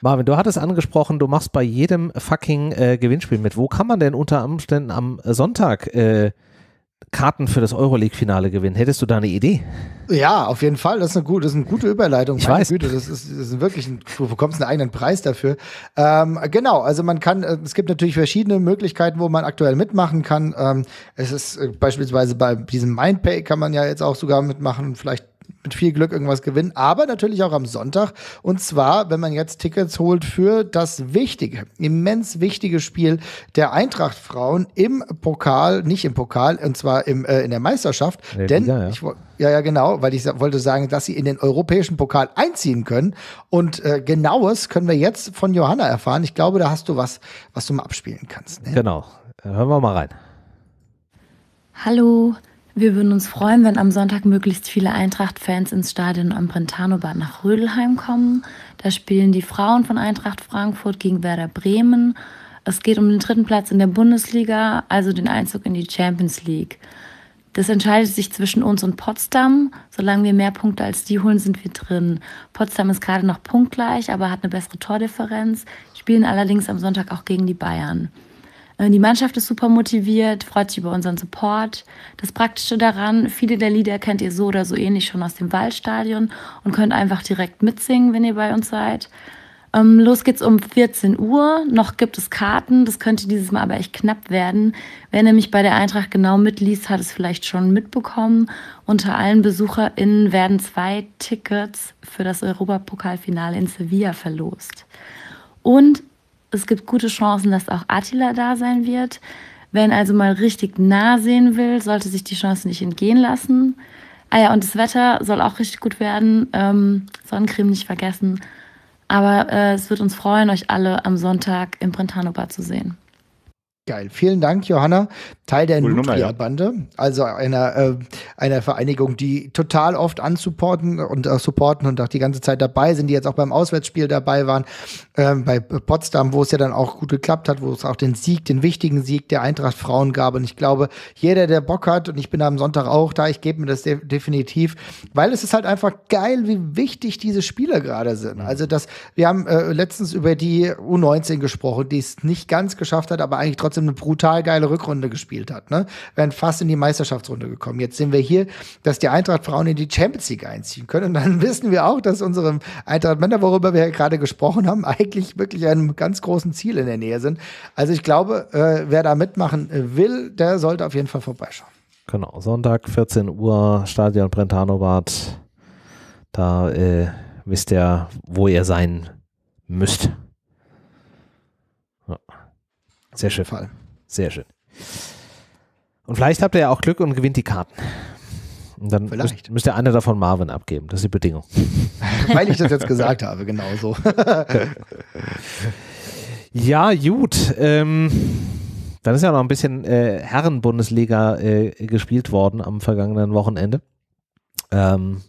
Marvin, du hattest angesprochen, du machst bei jedem fucking äh, Gewinnspiel mit. Wo kann man denn unter Umständen am Sonntag äh, Karten für das Euroleague-Finale gewinnen? Hättest du da eine Idee? Ja, auf jeden Fall. Das ist eine gute, das ist eine gute Überleitung. Ich Meine weiß. Güte, das ist, das ist wirklich, ein, du bekommst einen eigenen Preis dafür. Ähm, genau, also man kann, äh, es gibt natürlich verschiedene Möglichkeiten, wo man aktuell mitmachen kann. Ähm, es ist äh, beispielsweise bei diesem Mindpay kann man ja jetzt auch sogar mitmachen. Vielleicht mit viel Glück irgendwas gewinnen, aber natürlich auch am Sonntag. Und zwar, wenn man jetzt Tickets holt für das wichtige, immens wichtige Spiel der Eintracht Frauen im Pokal, nicht im Pokal, und zwar im, äh, in der Meisterschaft. Ja, denn dieser, ja. ich ja, ja, genau, weil ich wollte sagen, dass sie in den europäischen Pokal einziehen können. Und äh, genaues können wir jetzt von Johanna erfahren. Ich glaube, da hast du was, was du mal abspielen kannst. Ne? Genau. Hören wir mal rein. Hallo, wir würden uns freuen, wenn am Sonntag möglichst viele Eintracht-Fans ins Stadion am Brentanobad nach Rödelheim kommen. Da spielen die Frauen von Eintracht Frankfurt gegen Werder Bremen. Es geht um den dritten Platz in der Bundesliga, also den Einzug in die Champions League. Das entscheidet sich zwischen uns und Potsdam. Solange wir mehr Punkte als die holen, sind wir drin. Potsdam ist gerade noch punktgleich, aber hat eine bessere Tordifferenz, spielen allerdings am Sonntag auch gegen die Bayern. Äh, die Mannschaft ist super motiviert, freut sich über unseren Support. Das Praktische daran, viele der Lieder kennt ihr so oder so ähnlich schon aus dem Waldstadion und könnt einfach direkt mitsingen, wenn ihr bei uns seid. Ähm, los geht's um 14 Uhr. Noch gibt es Karten. Das könnte dieses Mal aber echt knapp werden. Wer nämlich bei der Eintracht genau mitliest, hat es vielleicht schon mitbekommen. Unter allen BesucherInnen werden zwei Tickets für das Europapokalfinale in Sevilla verlost. Und es gibt gute Chancen, dass auch Attila da sein wird. Wenn also mal richtig nah sehen will, sollte sich die Chance nicht entgehen lassen. Ah ja, und das Wetter soll auch richtig gut werden. Ähm, Sonnencreme nicht vergessen. Aber äh, es wird uns freuen, euch alle am Sonntag im Brentano zu sehen. Geil. Vielen Dank, Johanna. Teil der Nutria-Bande, ja. also einer, äh, einer Vereinigung, die total oft ansupporten und äh, supporten und auch die ganze Zeit dabei sind, die jetzt auch beim Auswärtsspiel dabei waren, ähm, bei Potsdam, wo es ja dann auch gut geklappt hat, wo es auch den Sieg, den wichtigen Sieg der Eintracht Frauen gab. Und ich glaube, jeder, der Bock hat, und ich bin am Sonntag auch da, ich gebe mir das de definitiv, weil es ist halt einfach geil, wie wichtig diese Spiele gerade sind. Mhm. Also, das, wir haben äh, letztens über die U19 gesprochen, die es nicht ganz geschafft hat, aber eigentlich trotzdem trotzdem eine brutal geile Rückrunde gespielt hat. Ne? Wären fast in die Meisterschaftsrunde gekommen. Jetzt sehen wir hier, dass die Eintracht Frauen in die Champions League einziehen können. Und dann wissen wir auch, dass unsere Eintracht Männer, worüber wir ja gerade gesprochen haben, eigentlich wirklich einem ganz großen Ziel in der Nähe sind. Also ich glaube, äh, wer da mitmachen will, der sollte auf jeden Fall vorbeischauen. Genau, Sonntag 14 Uhr, Stadion Brentanobad. Da äh, wisst ihr, wo ihr sein müsst. Sehr schön, Fall. Sehr schön. Und vielleicht habt ihr ja auch Glück und gewinnt die Karten. Und dann Müsst, müsst ihr eine davon Marvin abgeben. Das ist die Bedingung. Weil ich das jetzt gesagt habe, genau so. ja, gut. Ähm, dann ist ja noch ein bisschen äh, Herren-Bundesliga äh, gespielt worden am vergangenen Wochenende. Ähm,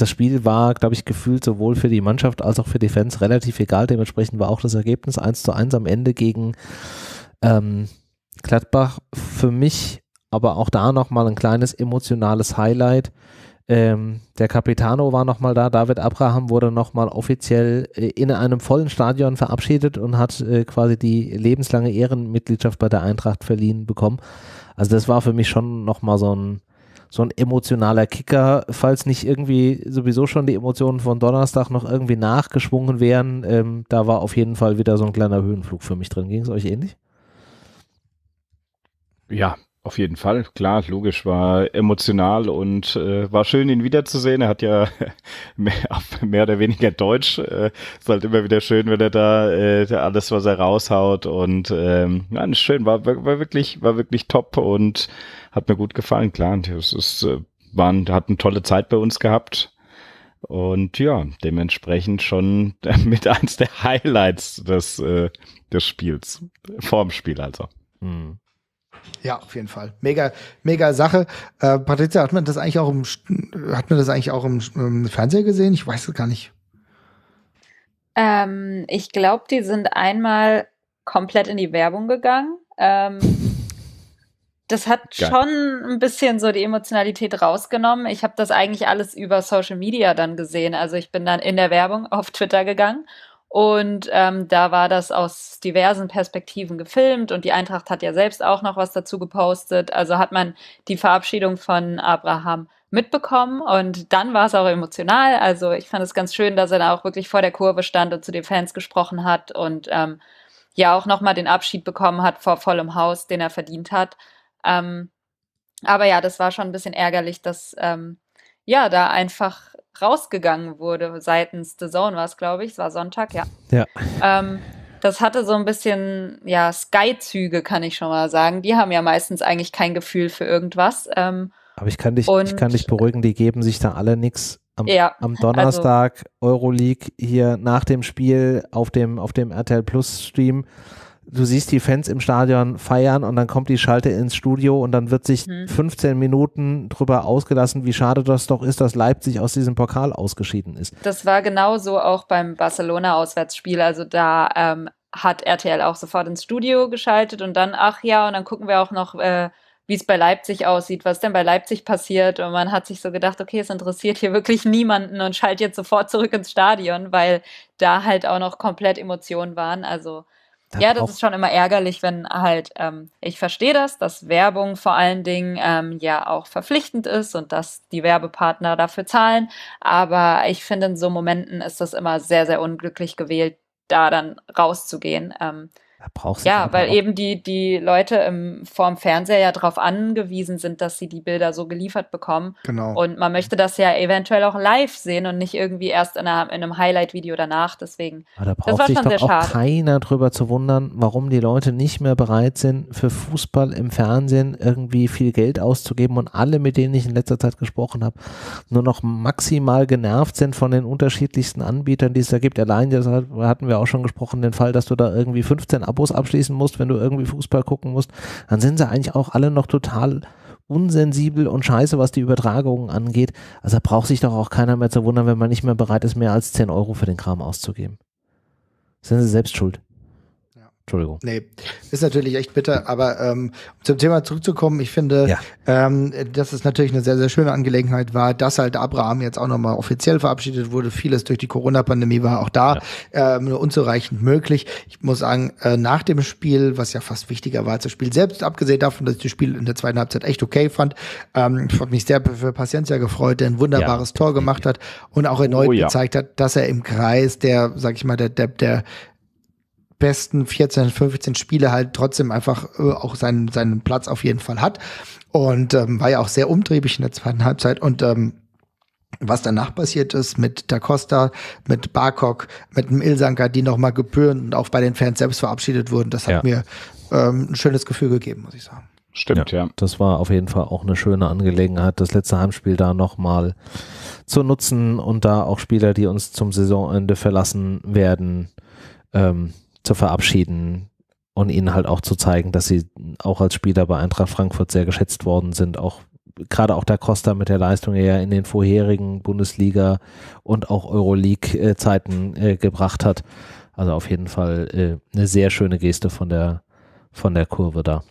das Spiel war, glaube ich, gefühlt sowohl für die Mannschaft als auch für die Fans relativ egal. Dementsprechend war auch das Ergebnis 1 zu 1 am Ende gegen ähm, Gladbach für mich aber auch da nochmal ein kleines emotionales Highlight. Ähm, der Capitano war nochmal da, David Abraham wurde nochmal offiziell äh, in einem vollen Stadion verabschiedet und hat äh, quasi die lebenslange Ehrenmitgliedschaft bei der Eintracht verliehen bekommen. Also das war für mich schon nochmal so ein so ein emotionaler Kicker, falls nicht irgendwie sowieso schon die Emotionen von Donnerstag noch irgendwie nachgeschwungen wären. Ähm, da war auf jeden Fall wieder so ein kleiner Höhenflug für mich drin. Ging es euch ähnlich? Ja, auf jeden Fall, klar, logisch, war emotional und äh, war schön, ihn wiederzusehen. Er hat ja mehr, mehr oder weniger Deutsch. Äh, ist halt immer wieder schön, wenn er da äh, alles, was er raushaut. Und ähm, nein, schön, war, war, wirklich, war wirklich top und hat mir gut gefallen, klar. Es ist, äh, waren, hatten tolle Zeit bei uns gehabt. Und ja, dementsprechend schon mit eins der Highlights des, äh, des Spiels. Vorm Spiel also. Mhm. Ja, auf jeden Fall. Mega, mega Sache. Äh, Patricia, hat man das eigentlich auch im, hat man das eigentlich auch im, im Fernseher gesehen? Ich weiß es gar nicht. Ähm, ich glaube, die sind einmal komplett in die Werbung gegangen. Ähm, das hat Geil. schon ein bisschen so die Emotionalität rausgenommen. Ich habe das eigentlich alles über Social Media dann gesehen. Also ich bin dann in der Werbung auf Twitter gegangen und ähm, da war das aus diversen Perspektiven gefilmt und die Eintracht hat ja selbst auch noch was dazu gepostet. Also hat man die Verabschiedung von Abraham mitbekommen und dann war es auch emotional. Also ich fand es ganz schön, dass er da auch wirklich vor der Kurve stand und zu den Fans gesprochen hat und ähm, ja auch nochmal den Abschied bekommen hat vor vollem Haus, den er verdient hat. Ähm, aber ja, das war schon ein bisschen ärgerlich, dass ähm, ja da einfach rausgegangen wurde seitens The Zone war es, glaube ich. Es war Sonntag, ja. Ja. Ähm, das hatte so ein bisschen, ja, Sky-Züge, kann ich schon mal sagen. Die haben ja meistens eigentlich kein Gefühl für irgendwas. Ähm, aber ich kann, dich, und, ich kann dich beruhigen, die geben sich da alle nichts. Am, ja, am also Donnerstag also, Euroleague hier nach dem Spiel auf dem, auf dem RTL Plus Stream du siehst die Fans im Stadion feiern und dann kommt die Schalte ins Studio und dann wird sich mhm. 15 Minuten drüber ausgelassen, wie schade das doch ist, dass Leipzig aus diesem Pokal ausgeschieden ist. Das war genauso auch beim Barcelona-Auswärtsspiel. Also da ähm, hat RTL auch sofort ins Studio geschaltet und dann, ach ja, und dann gucken wir auch noch. Äh, wie es bei Leipzig aussieht, was denn bei Leipzig passiert. Und man hat sich so gedacht, okay, es interessiert hier wirklich niemanden und schalt jetzt sofort zurück ins Stadion, weil da halt auch noch komplett Emotionen waren. Also da ja, das ist schon immer ärgerlich, wenn halt, ähm, ich verstehe das, dass Werbung vor allen Dingen ähm, ja auch verpflichtend ist und dass die Werbepartner dafür zahlen. Aber ich finde, in so Momenten ist das immer sehr, sehr unglücklich gewählt, da dann rauszugehen. Ähm, brauchst ja, weil auch. eben die, die Leute im, vorm Fernseher ja darauf angewiesen sind, dass sie die Bilder so geliefert bekommen. Genau. Und man möchte das ja eventuell auch live sehen und nicht irgendwie erst in, einer, in einem Highlight-Video danach. Deswegen, Aber da braucht das war sich doch auch schade. keiner drüber zu wundern, warum die Leute nicht mehr bereit sind, für Fußball im Fernsehen irgendwie viel Geld auszugeben und alle, mit denen ich in letzter Zeit gesprochen habe, nur noch maximal genervt sind von den unterschiedlichsten Anbietern, die es da gibt. Allein, das hatten wir auch schon gesprochen, den Fall, dass du da irgendwie 15 Abos abschließen musst, wenn du irgendwie Fußball gucken musst, dann sind sie eigentlich auch alle noch total unsensibel und scheiße, was die Übertragungen angeht. Also da braucht sich doch auch keiner mehr zu wundern, wenn man nicht mehr bereit ist, mehr als 10 Euro für den Kram auszugeben. Sind sie selbst schuld. Entschuldigung. Nee, ist natürlich echt bitter, aber ähm, zum Thema zurückzukommen, ich finde, ja. ähm, dass es natürlich eine sehr, sehr schöne Angelegenheit war, dass halt Abraham jetzt auch nochmal offiziell verabschiedet wurde. Vieles durch die Corona-Pandemie war auch da ja. ähm, unzureichend möglich. Ich muss sagen, äh, nach dem Spiel, was ja fast wichtiger war als das Spiel selbst, abgesehen davon, dass ich das Spiel in der zweiten Halbzeit echt okay fand, ähm, ich habe mich sehr für Paciencia gefreut, der ein wunderbares ja. Tor gemacht hat und auch erneut oh, gezeigt hat, dass er im Kreis der, sag ich mal, der, der, der besten 14, 15 Spiele halt trotzdem einfach äh, auch seinen, seinen Platz auf jeden Fall hat. Und ähm, war ja auch sehr umtriebig in der zweiten Halbzeit. Und ähm, was danach passiert ist mit Da Costa, mit Barkok, mit dem Ilsanker, die nochmal gebührend und auch bei den Fans selbst verabschiedet wurden, das hat ja. mir ähm, ein schönes Gefühl gegeben, muss ich sagen. Stimmt, ja, ja. Das war auf jeden Fall auch eine schöne Angelegenheit, das letzte Heimspiel da nochmal zu nutzen und da auch Spieler, die uns zum Saisonende verlassen werden, ähm, zu verabschieden und ihnen halt auch zu zeigen, dass sie auch als Spieler bei Eintracht Frankfurt sehr geschätzt worden sind, auch gerade auch der Costa mit der Leistung, die er in den vorherigen Bundesliga und auch Euroleague-Zeiten äh, gebracht hat. Also auf jeden Fall äh, eine sehr schöne Geste von der, von der Kurve da.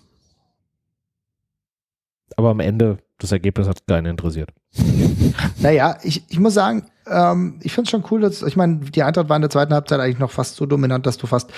Aber am Ende, das Ergebnis hat keinen interessiert. naja, ich, ich muss sagen, ähm, ich finde es schon cool, dass, ich meine, die Eintracht war in der zweiten Halbzeit eigentlich noch fast so dominant, dass du fast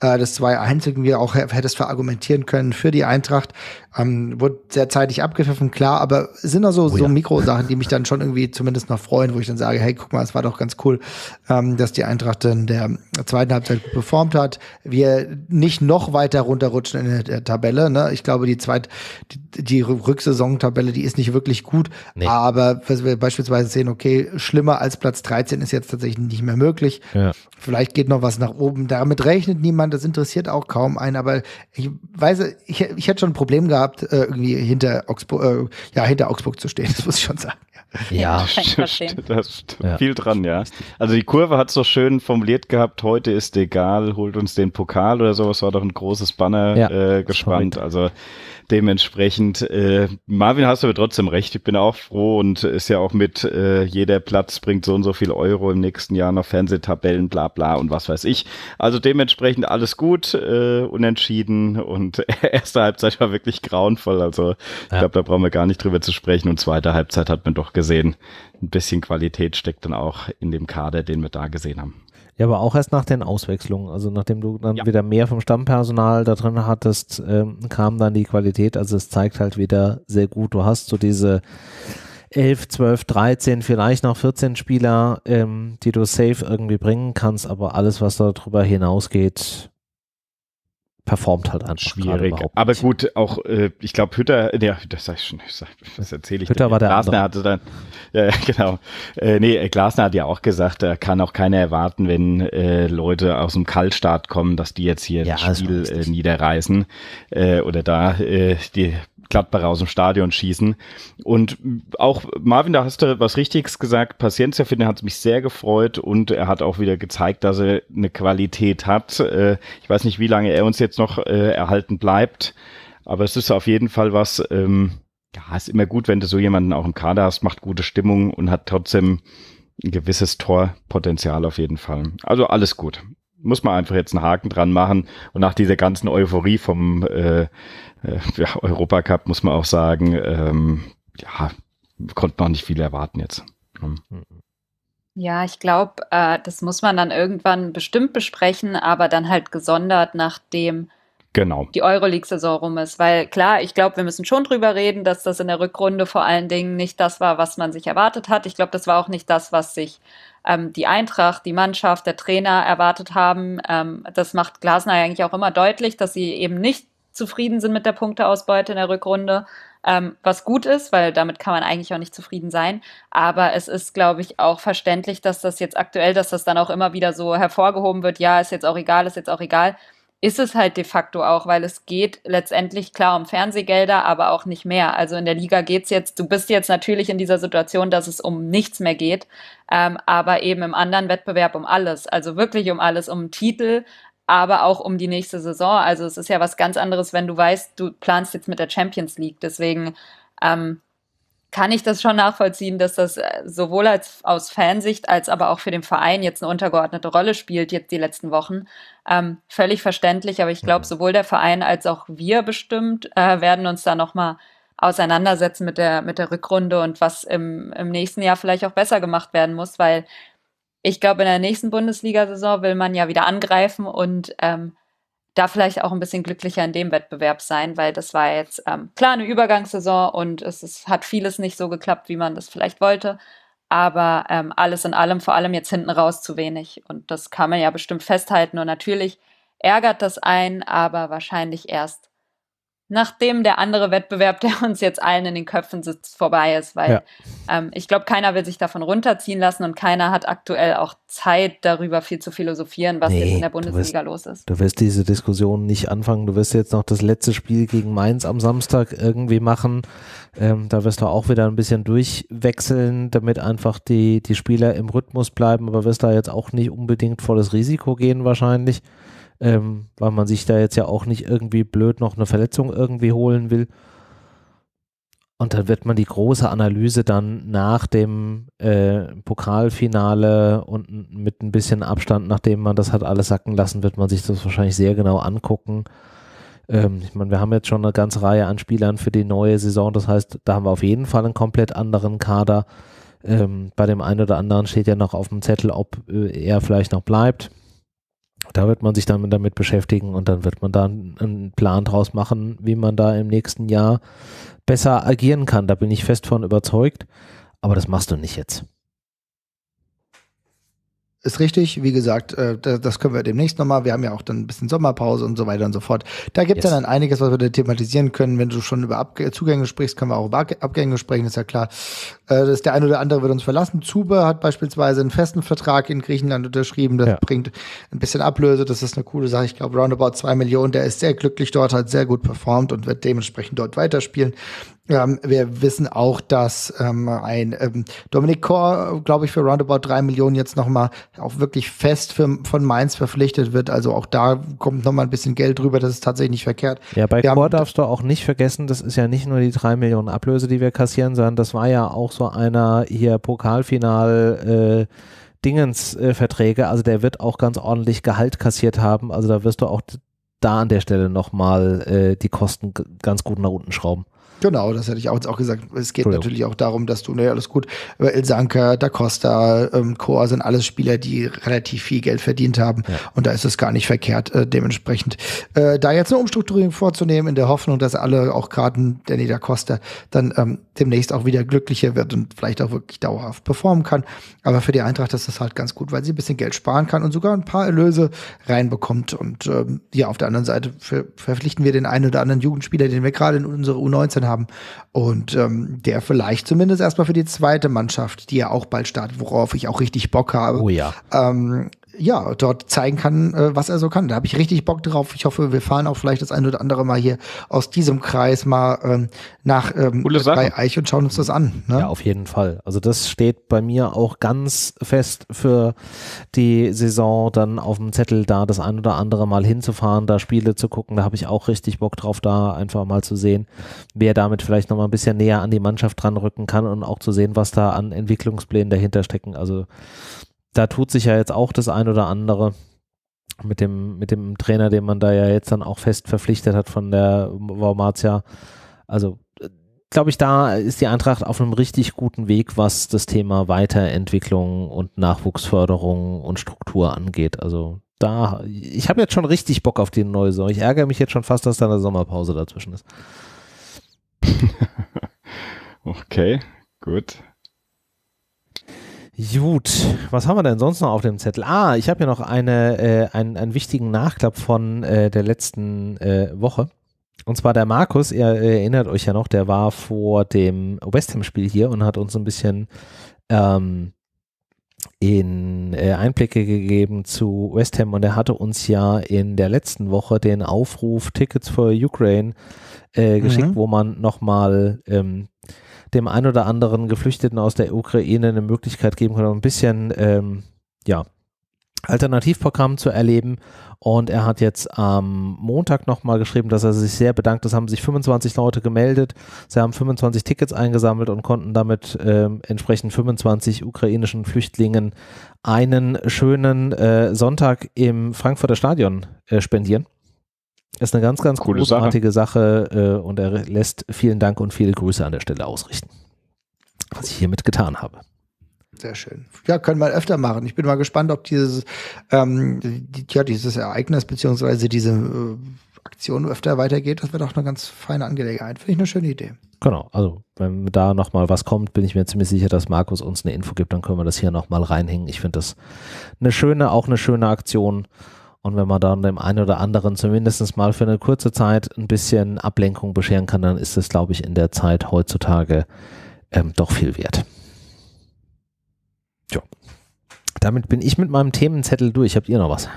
äh, das zwei einzigen wir auch hättest verargumentieren können für die Eintracht. Ähm, wurde sehr zeitig abgepfiffen, klar, aber sind also oh, so Mikrosachen, die mich dann schon irgendwie zumindest noch freuen, wo ich dann sage, hey, guck mal, es war doch ganz cool, ähm, dass die Eintracht in der zweiten Halbzeit performt hat. Wir nicht noch weiter runterrutschen in der, der Tabelle. Ne? Ich glaube, die zweit, die, die Rücksaison-Tabelle, die ist nicht wirklich gut, nee. aber aber wir beispielsweise sehen, okay, schlimmer als Platz 13 ist jetzt tatsächlich nicht mehr möglich. Ja. Vielleicht geht noch was nach oben. Damit rechnet niemand, das interessiert auch kaum einen, aber ich weiß, ich, ich hätte schon ein Problem gehabt, äh, irgendwie hinter Augsburg, äh, ja, hinter Augsburg zu stehen, das muss ich schon sagen. Ja, ja. das ja. viel dran, ja. Also die Kurve hat es so schön formuliert gehabt, heute ist egal, holt uns den Pokal oder sowas, war doch ein großes Banner ja, äh, gespannt. Also Dementsprechend, äh, Marvin, hast du aber trotzdem recht. Ich bin auch froh und ist ja auch mit äh, jeder Platz bringt so und so viel Euro im nächsten Jahr noch Fernsehtabellen, bla bla und was weiß ich. Also dementsprechend alles gut, äh, unentschieden und erste Halbzeit war wirklich grauenvoll. Also ja. ich glaube, da brauchen wir gar nicht drüber zu sprechen. Und zweite Halbzeit hat man doch gesehen, ein bisschen Qualität steckt dann auch in dem Kader, den wir da gesehen haben. Ja, aber auch erst nach den Auswechslungen. Also nachdem du dann ja. wieder mehr vom Stammpersonal da drin hattest, ähm, kam dann die Qualität. Also es zeigt halt wieder sehr gut. Du hast so diese 11, 12, 13, vielleicht noch 14 Spieler, ähm, die du safe irgendwie bringen kannst, aber alles, was darüber hinausgeht, performt halt einfach schwierig. Aber gut, auch äh, ich glaube Hütter, ja, das sag ich schon, was erzähle ich? Hütter denn? war der Glasner andere. hatte dann ja, genau. Äh, nee, Glasner hat ja auch gesagt, da kann auch keiner erwarten, wenn äh, Leute aus dem Kaltstart kommen, dass die jetzt hier ja, das Spiel äh, niederreißen äh, oder da äh, die Gladbach aus dem Stadion schießen. Und auch Marvin, da hast du was Richtiges gesagt. Paciencia, finde hat mich sehr gefreut und er hat auch wieder gezeigt, dass er eine Qualität hat. Äh, Ich weiß nicht, wie lange er uns jetzt noch äh, erhalten bleibt, aber es ist auf jeden Fall was, Ähm, ja, ist immer gut, wenn du so jemanden auch im Kader hast, macht gute Stimmung und hat trotzdem ein gewisses Torpotenzial auf jeden Fall. Also alles gut. Muss man einfach jetzt einen Haken dran machen. Und nach dieser ganzen Euphorie vom äh, äh, ja, Europacup muss man auch sagen, ähm, ja, konnte noch nicht viel erwarten jetzt. Mhm. Ja, ich glaube, äh, das muss man dann irgendwann bestimmt besprechen, aber dann halt gesondert, nachdem Genau. Die Euroleague-Saison rum ist. Weil klar, ich glaube, wir müssen schon drüber reden, dass das in der Rückrunde vor allen Dingen nicht das war, was man sich erwartet hat. Ich glaube, das war auch nicht das, was sich ähm, die Eintracht, die Mannschaft, der Trainer erwartet haben. Ähm, das macht Glasner eigentlich auch immer deutlich, dass sie eben nicht zufrieden sind mit der Punkteausbeute in der Rückrunde. Ähm, was gut ist, weil damit kann man eigentlich auch nicht zufrieden sein. Aber es ist, glaube ich, auch verständlich, dass das jetzt aktuell, dass das dann auch immer wieder so hervorgehoben wird, ja, ist jetzt auch egal, ist jetzt auch egal ist es halt de facto auch, weil es geht letztendlich klar um Fernsehgelder, aber auch nicht mehr. Also in der Liga geht es jetzt, du bist jetzt natürlich in dieser Situation, dass es um nichts mehr geht, ähm, aber eben im anderen Wettbewerb um alles. Also wirklich um alles, um Titel, aber auch um die nächste Saison. Also es ist ja was ganz anderes, wenn du weißt, du planst jetzt mit der Champions League. Deswegen ähm, kann ich das schon nachvollziehen, dass das äh, sowohl als aus Fansicht als aber auch für den Verein jetzt eine untergeordnete Rolle spielt, jetzt die letzten Wochen. Ähm, völlig verständlich, aber ich glaube, mhm. sowohl der Verein als auch wir bestimmt äh, werden uns da nochmal auseinandersetzen mit der, mit der Rückrunde und was im, im nächsten Jahr vielleicht auch besser gemacht werden muss, weil ich glaube, in der nächsten Bundesliga-Saison will man ja wieder angreifen und ähm, da vielleicht auch ein bisschen glücklicher in dem Wettbewerb sein, weil das war jetzt ähm, klar eine Übergangssaison und es ist, hat vieles nicht so geklappt, wie man das vielleicht wollte. Aber ähm, alles in allem, vor allem jetzt hinten raus zu wenig. Und das kann man ja bestimmt festhalten. Und natürlich ärgert das einen, aber wahrscheinlich erst nachdem der andere Wettbewerb, der uns jetzt allen in den Köpfen sitzt, vorbei ist, weil ja. ähm, ich glaube, keiner will sich davon runterziehen lassen und keiner hat aktuell auch Zeit, darüber viel zu philosophieren, was nee, jetzt in der Bundesliga wirst, los ist. Du wirst diese Diskussion nicht anfangen, du wirst jetzt noch das letzte Spiel gegen Mainz am Samstag irgendwie machen. Ähm, da wirst du auch wieder ein bisschen durchwechseln, damit einfach die, die Spieler im Rhythmus bleiben, aber wirst da jetzt auch nicht unbedingt volles Risiko gehen wahrscheinlich ähm, weil man sich da jetzt ja auch nicht irgendwie blöd noch eine Verletzung irgendwie holen will. Und dann wird man die große Analyse dann nach dem äh, Pokalfinale und mit ein bisschen Abstand, nachdem man das hat alles sacken lassen, wird man sich das wahrscheinlich sehr genau angucken. Ähm, ich meine, wir haben jetzt schon eine ganze Reihe an Spielern für die neue Saison. Das heißt, da haben wir auf jeden Fall einen komplett anderen Kader. Ähm, bei dem einen oder anderen steht ja noch auf dem Zettel, ob äh, er vielleicht noch bleibt. Da wird man sich dann damit beschäftigen und dann wird man da einen Plan draus machen, wie man da im nächsten Jahr besser agieren kann. Da bin ich fest von überzeugt. Aber das machst du nicht jetzt ist richtig. Wie gesagt, äh, das können wir demnächst nochmal. Wir haben ja auch dann ein bisschen Sommerpause und so weiter und so fort. Da gibt es yes. dann einiges, was wir da thematisieren können. Wenn du schon über Zugänge sprichst, können wir auch über Abgänge sprechen, ist ja klar. Äh, das ist der eine oder andere wird uns verlassen. Zube hat beispielsweise einen festen Vertrag in Griechenland unterschrieben. Das ja. bringt ein bisschen Ablöse. Das ist eine coole Sache. Ich glaube, roundabout zwei Millionen. Der ist sehr glücklich dort, hat sehr gut performt und wird dementsprechend dort weiterspielen. Ähm, wir wissen auch, dass ähm, ein ähm, Dominic Kor, glaube ich, für roundabout drei Millionen jetzt nochmal auch wirklich fest für, von Mainz verpflichtet wird. Also auch da kommt nochmal ein bisschen Geld drüber. Das ist tatsächlich nicht verkehrt. Ja, bei wir Kor darfst du auch nicht vergessen, das ist ja nicht nur die drei Millionen Ablöse, die wir kassieren, sondern das war ja auch so einer hier Pokalfinal. Äh, Dingens-Verträge, äh, also der wird auch ganz ordentlich Gehalt kassiert haben. Also da wirst du auch da an der Stelle nochmal äh, die Kosten ganz gut nach unten schrauben. Genau, das hätte ich auch jetzt auch gesagt. Es geht natürlich auch darum, dass du, ne, alles gut, aber El Sanka, Da Costa, ähm, Coa sind alles Spieler, die relativ viel Geld verdient haben. Ja. Und da ist es gar nicht verkehrt, äh, dementsprechend äh, da jetzt eine Umstrukturierung vorzunehmen, in der Hoffnung, dass alle, auch gerade Danny Da Costa, dann ähm, demnächst auch wieder glücklicher wird und vielleicht auch wirklich dauerhaft performen kann. Aber für die Eintracht ist das halt ganz gut, weil sie ein bisschen Geld sparen kann und sogar ein paar Erlöse reinbekommt. Und ähm, ja, auf der anderen Seite ver verpflichten wir den einen oder anderen Jugendspieler, den wir gerade in unsere U19 haben haben und ähm, der vielleicht zumindest erstmal für die zweite Mannschaft, die ja auch bald startet, worauf ich auch richtig Bock habe, oh ja. ähm, ja, dort zeigen kann, äh, was er so kann. Da habe ich richtig Bock drauf. Ich hoffe, wir fahren auch vielleicht das ein oder andere Mal hier aus diesem Kreis mal ähm, nach ähm, bei Eich und schauen uns das an. Ne? Ja, auf jeden Fall. Also das steht bei mir auch ganz fest für die Saison dann auf dem Zettel, da das ein oder andere Mal hinzufahren, da Spiele zu gucken. Da habe ich auch richtig Bock drauf, da einfach mal zu sehen, wer damit vielleicht nochmal ein bisschen näher an die Mannschaft dranrücken kann und auch zu sehen, was da an Entwicklungsplänen dahinter stecken. Also da tut sich ja jetzt auch das ein oder andere mit dem, mit dem Trainer, den man da ja jetzt dann auch fest verpflichtet hat von der Wormatia. Also glaube ich, da ist die Eintracht auf einem richtig guten Weg, was das Thema Weiterentwicklung und Nachwuchsförderung und Struktur angeht. Also da, ich habe jetzt schon richtig Bock auf die neue Saison. Ich ärgere mich jetzt schon fast, dass da eine Sommerpause dazwischen ist. okay, gut. Gut, was haben wir denn sonst noch auf dem Zettel? Ah, ich habe hier noch eine, äh, einen, einen wichtigen Nachklapp von äh, der letzten äh, Woche. Und zwar der Markus, ihr äh, erinnert euch ja noch, der war vor dem West Ham-Spiel hier und hat uns ein bisschen ähm, in äh, Einblicke gegeben zu West Ham und er hatte uns ja in der letzten Woche den Aufruf Tickets for Ukraine äh, geschickt, mhm. wo man nochmal ähm, dem ein oder anderen Geflüchteten aus der Ukraine eine Möglichkeit geben können, ein bisschen, ähm, ja, Alternativprogramm zu erleben. Und er hat jetzt am Montag nochmal geschrieben, dass er sich sehr bedankt. Es haben sich 25 Leute gemeldet. Sie haben 25 Tickets eingesammelt und konnten damit äh, entsprechend 25 ukrainischen Flüchtlingen einen schönen äh, Sonntag im Frankfurter Stadion äh, spendieren. Ist eine ganz, ganz Coole großartige Sache, Sache äh, und er lässt vielen Dank und viele Grüße an der Stelle ausrichten. Was ich hiermit getan habe. Sehr schön. Ja, können wir öfter machen. Ich bin mal gespannt, ob dieses, ähm, die, ja, dieses Ereignis bzw. diese äh, Aktion öfter weitergeht. Das wird auch eine ganz feine Angelegenheit. Finde ich eine schöne Idee. Genau. Also, wenn da nochmal was kommt, bin ich mir ziemlich sicher, dass Markus uns eine Info gibt. Dann können wir das hier nochmal reinhängen. Ich finde das eine schöne, auch eine schöne Aktion. Und wenn man dann dem einen oder anderen zumindest mal für eine kurze Zeit ein bisschen Ablenkung bescheren kann, dann ist es, glaube ich, in der Zeit heutzutage ähm, doch viel wert. Tja. Damit bin ich mit meinem Themenzettel durch. Habt ihr noch was?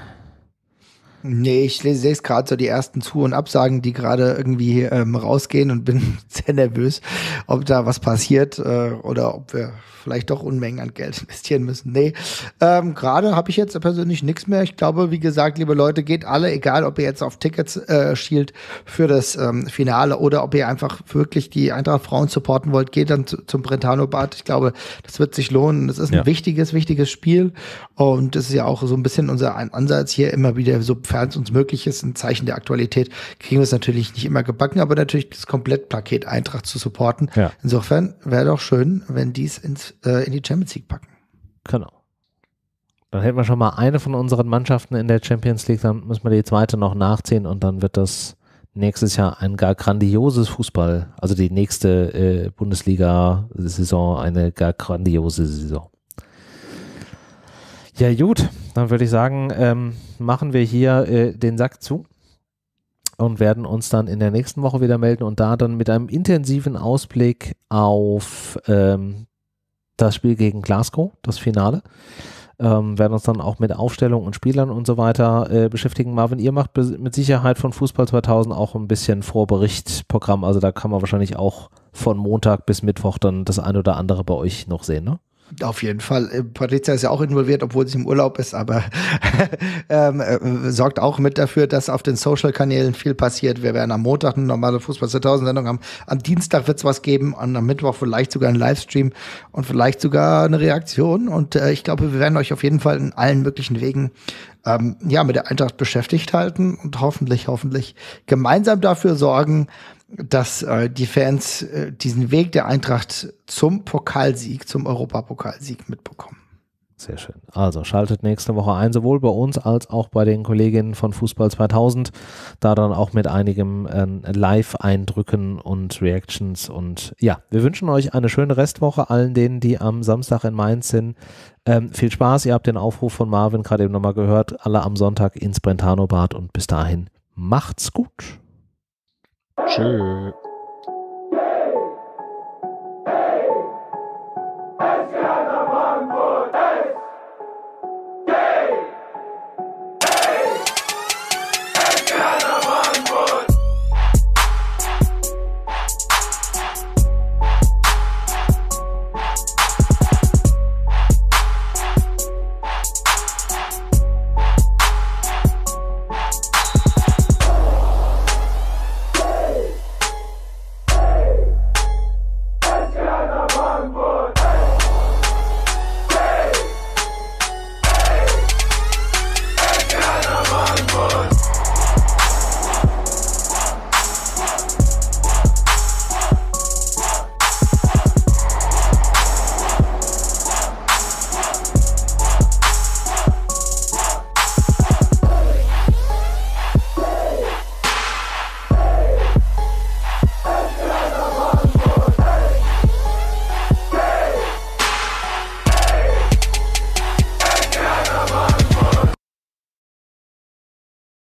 Nee, ich sehe es gerade so die ersten Zu- und Absagen, die gerade irgendwie ähm, rausgehen und bin sehr nervös, ob da was passiert äh, oder ob wir vielleicht doch Unmengen an Geld investieren müssen. Nee, ähm, gerade habe ich jetzt persönlich nichts mehr. Ich glaube, wie gesagt, liebe Leute, geht alle, egal ob ihr jetzt auf Tickets äh, schielt für das ähm, Finale oder ob ihr einfach wirklich die Eintracht Frauen supporten wollt, geht dann zu, zum Brentano-Bad. Ich glaube, das wird sich lohnen. Das ist ein ja. wichtiges, wichtiges Spiel und das ist ja auch so ein bisschen unser Ansatz hier immer wieder so sofern es uns möglich ist, ein Zeichen der Aktualität, kriegen wir es natürlich nicht immer gebacken, aber natürlich das Komplettpaket Eintracht zu supporten. Ja. Insofern wäre doch schön, wenn die es äh, in die Champions League packen. Genau. Dann hätten wir schon mal eine von unseren Mannschaften in der Champions League, dann müssen wir die zweite noch nachziehen und dann wird das nächstes Jahr ein gar grandioses Fußball, also die nächste äh, Bundesliga-Saison, eine gar grandiose Saison. Ja, gut, dann würde ich sagen, ähm, machen wir hier äh, den Sack zu und werden uns dann in der nächsten Woche wieder melden und da dann mit einem intensiven Ausblick auf ähm, das Spiel gegen Glasgow, das Finale. Ähm, werden uns dann auch mit Aufstellung und Spielern und so weiter äh, beschäftigen. Marvin, ihr macht mit Sicherheit von Fußball 2000 auch ein bisschen Vorberichtprogramm. Also da kann man wahrscheinlich auch von Montag bis Mittwoch dann das ein oder andere bei euch noch sehen, ne? Auf jeden Fall. Äh, Patricia ist ja auch involviert, obwohl sie im Urlaub ist, aber ähm, äh, sorgt auch mit dafür, dass auf den Social-Kanälen viel passiert. Wir werden am Montag eine normale Fußball 2000 Sendung haben. Am Dienstag wird es was geben und am Mittwoch vielleicht sogar einen Livestream und vielleicht sogar eine Reaktion. Und äh, ich glaube, wir werden euch auf jeden Fall in allen möglichen Wegen ähm, ja, mit der Eintracht beschäftigt halten und hoffentlich, hoffentlich gemeinsam dafür sorgen, dass äh, die Fans äh, diesen Weg der Eintracht zum Pokalsieg, zum Europapokalsieg mitbekommen. Sehr schön. Also schaltet nächste Woche ein, sowohl bei uns als auch bei den Kolleginnen von Fußball 2000, da dann auch mit einigem äh, Live-Eindrücken und Reactions. Und ja, wir wünschen euch eine schöne Restwoche, allen denen, die am Samstag in Mainz sind. Ähm, viel Spaß, ihr habt den Aufruf von Marvin gerade eben nochmal gehört, alle am Sonntag ins Brentano-Bad und bis dahin macht's gut. Je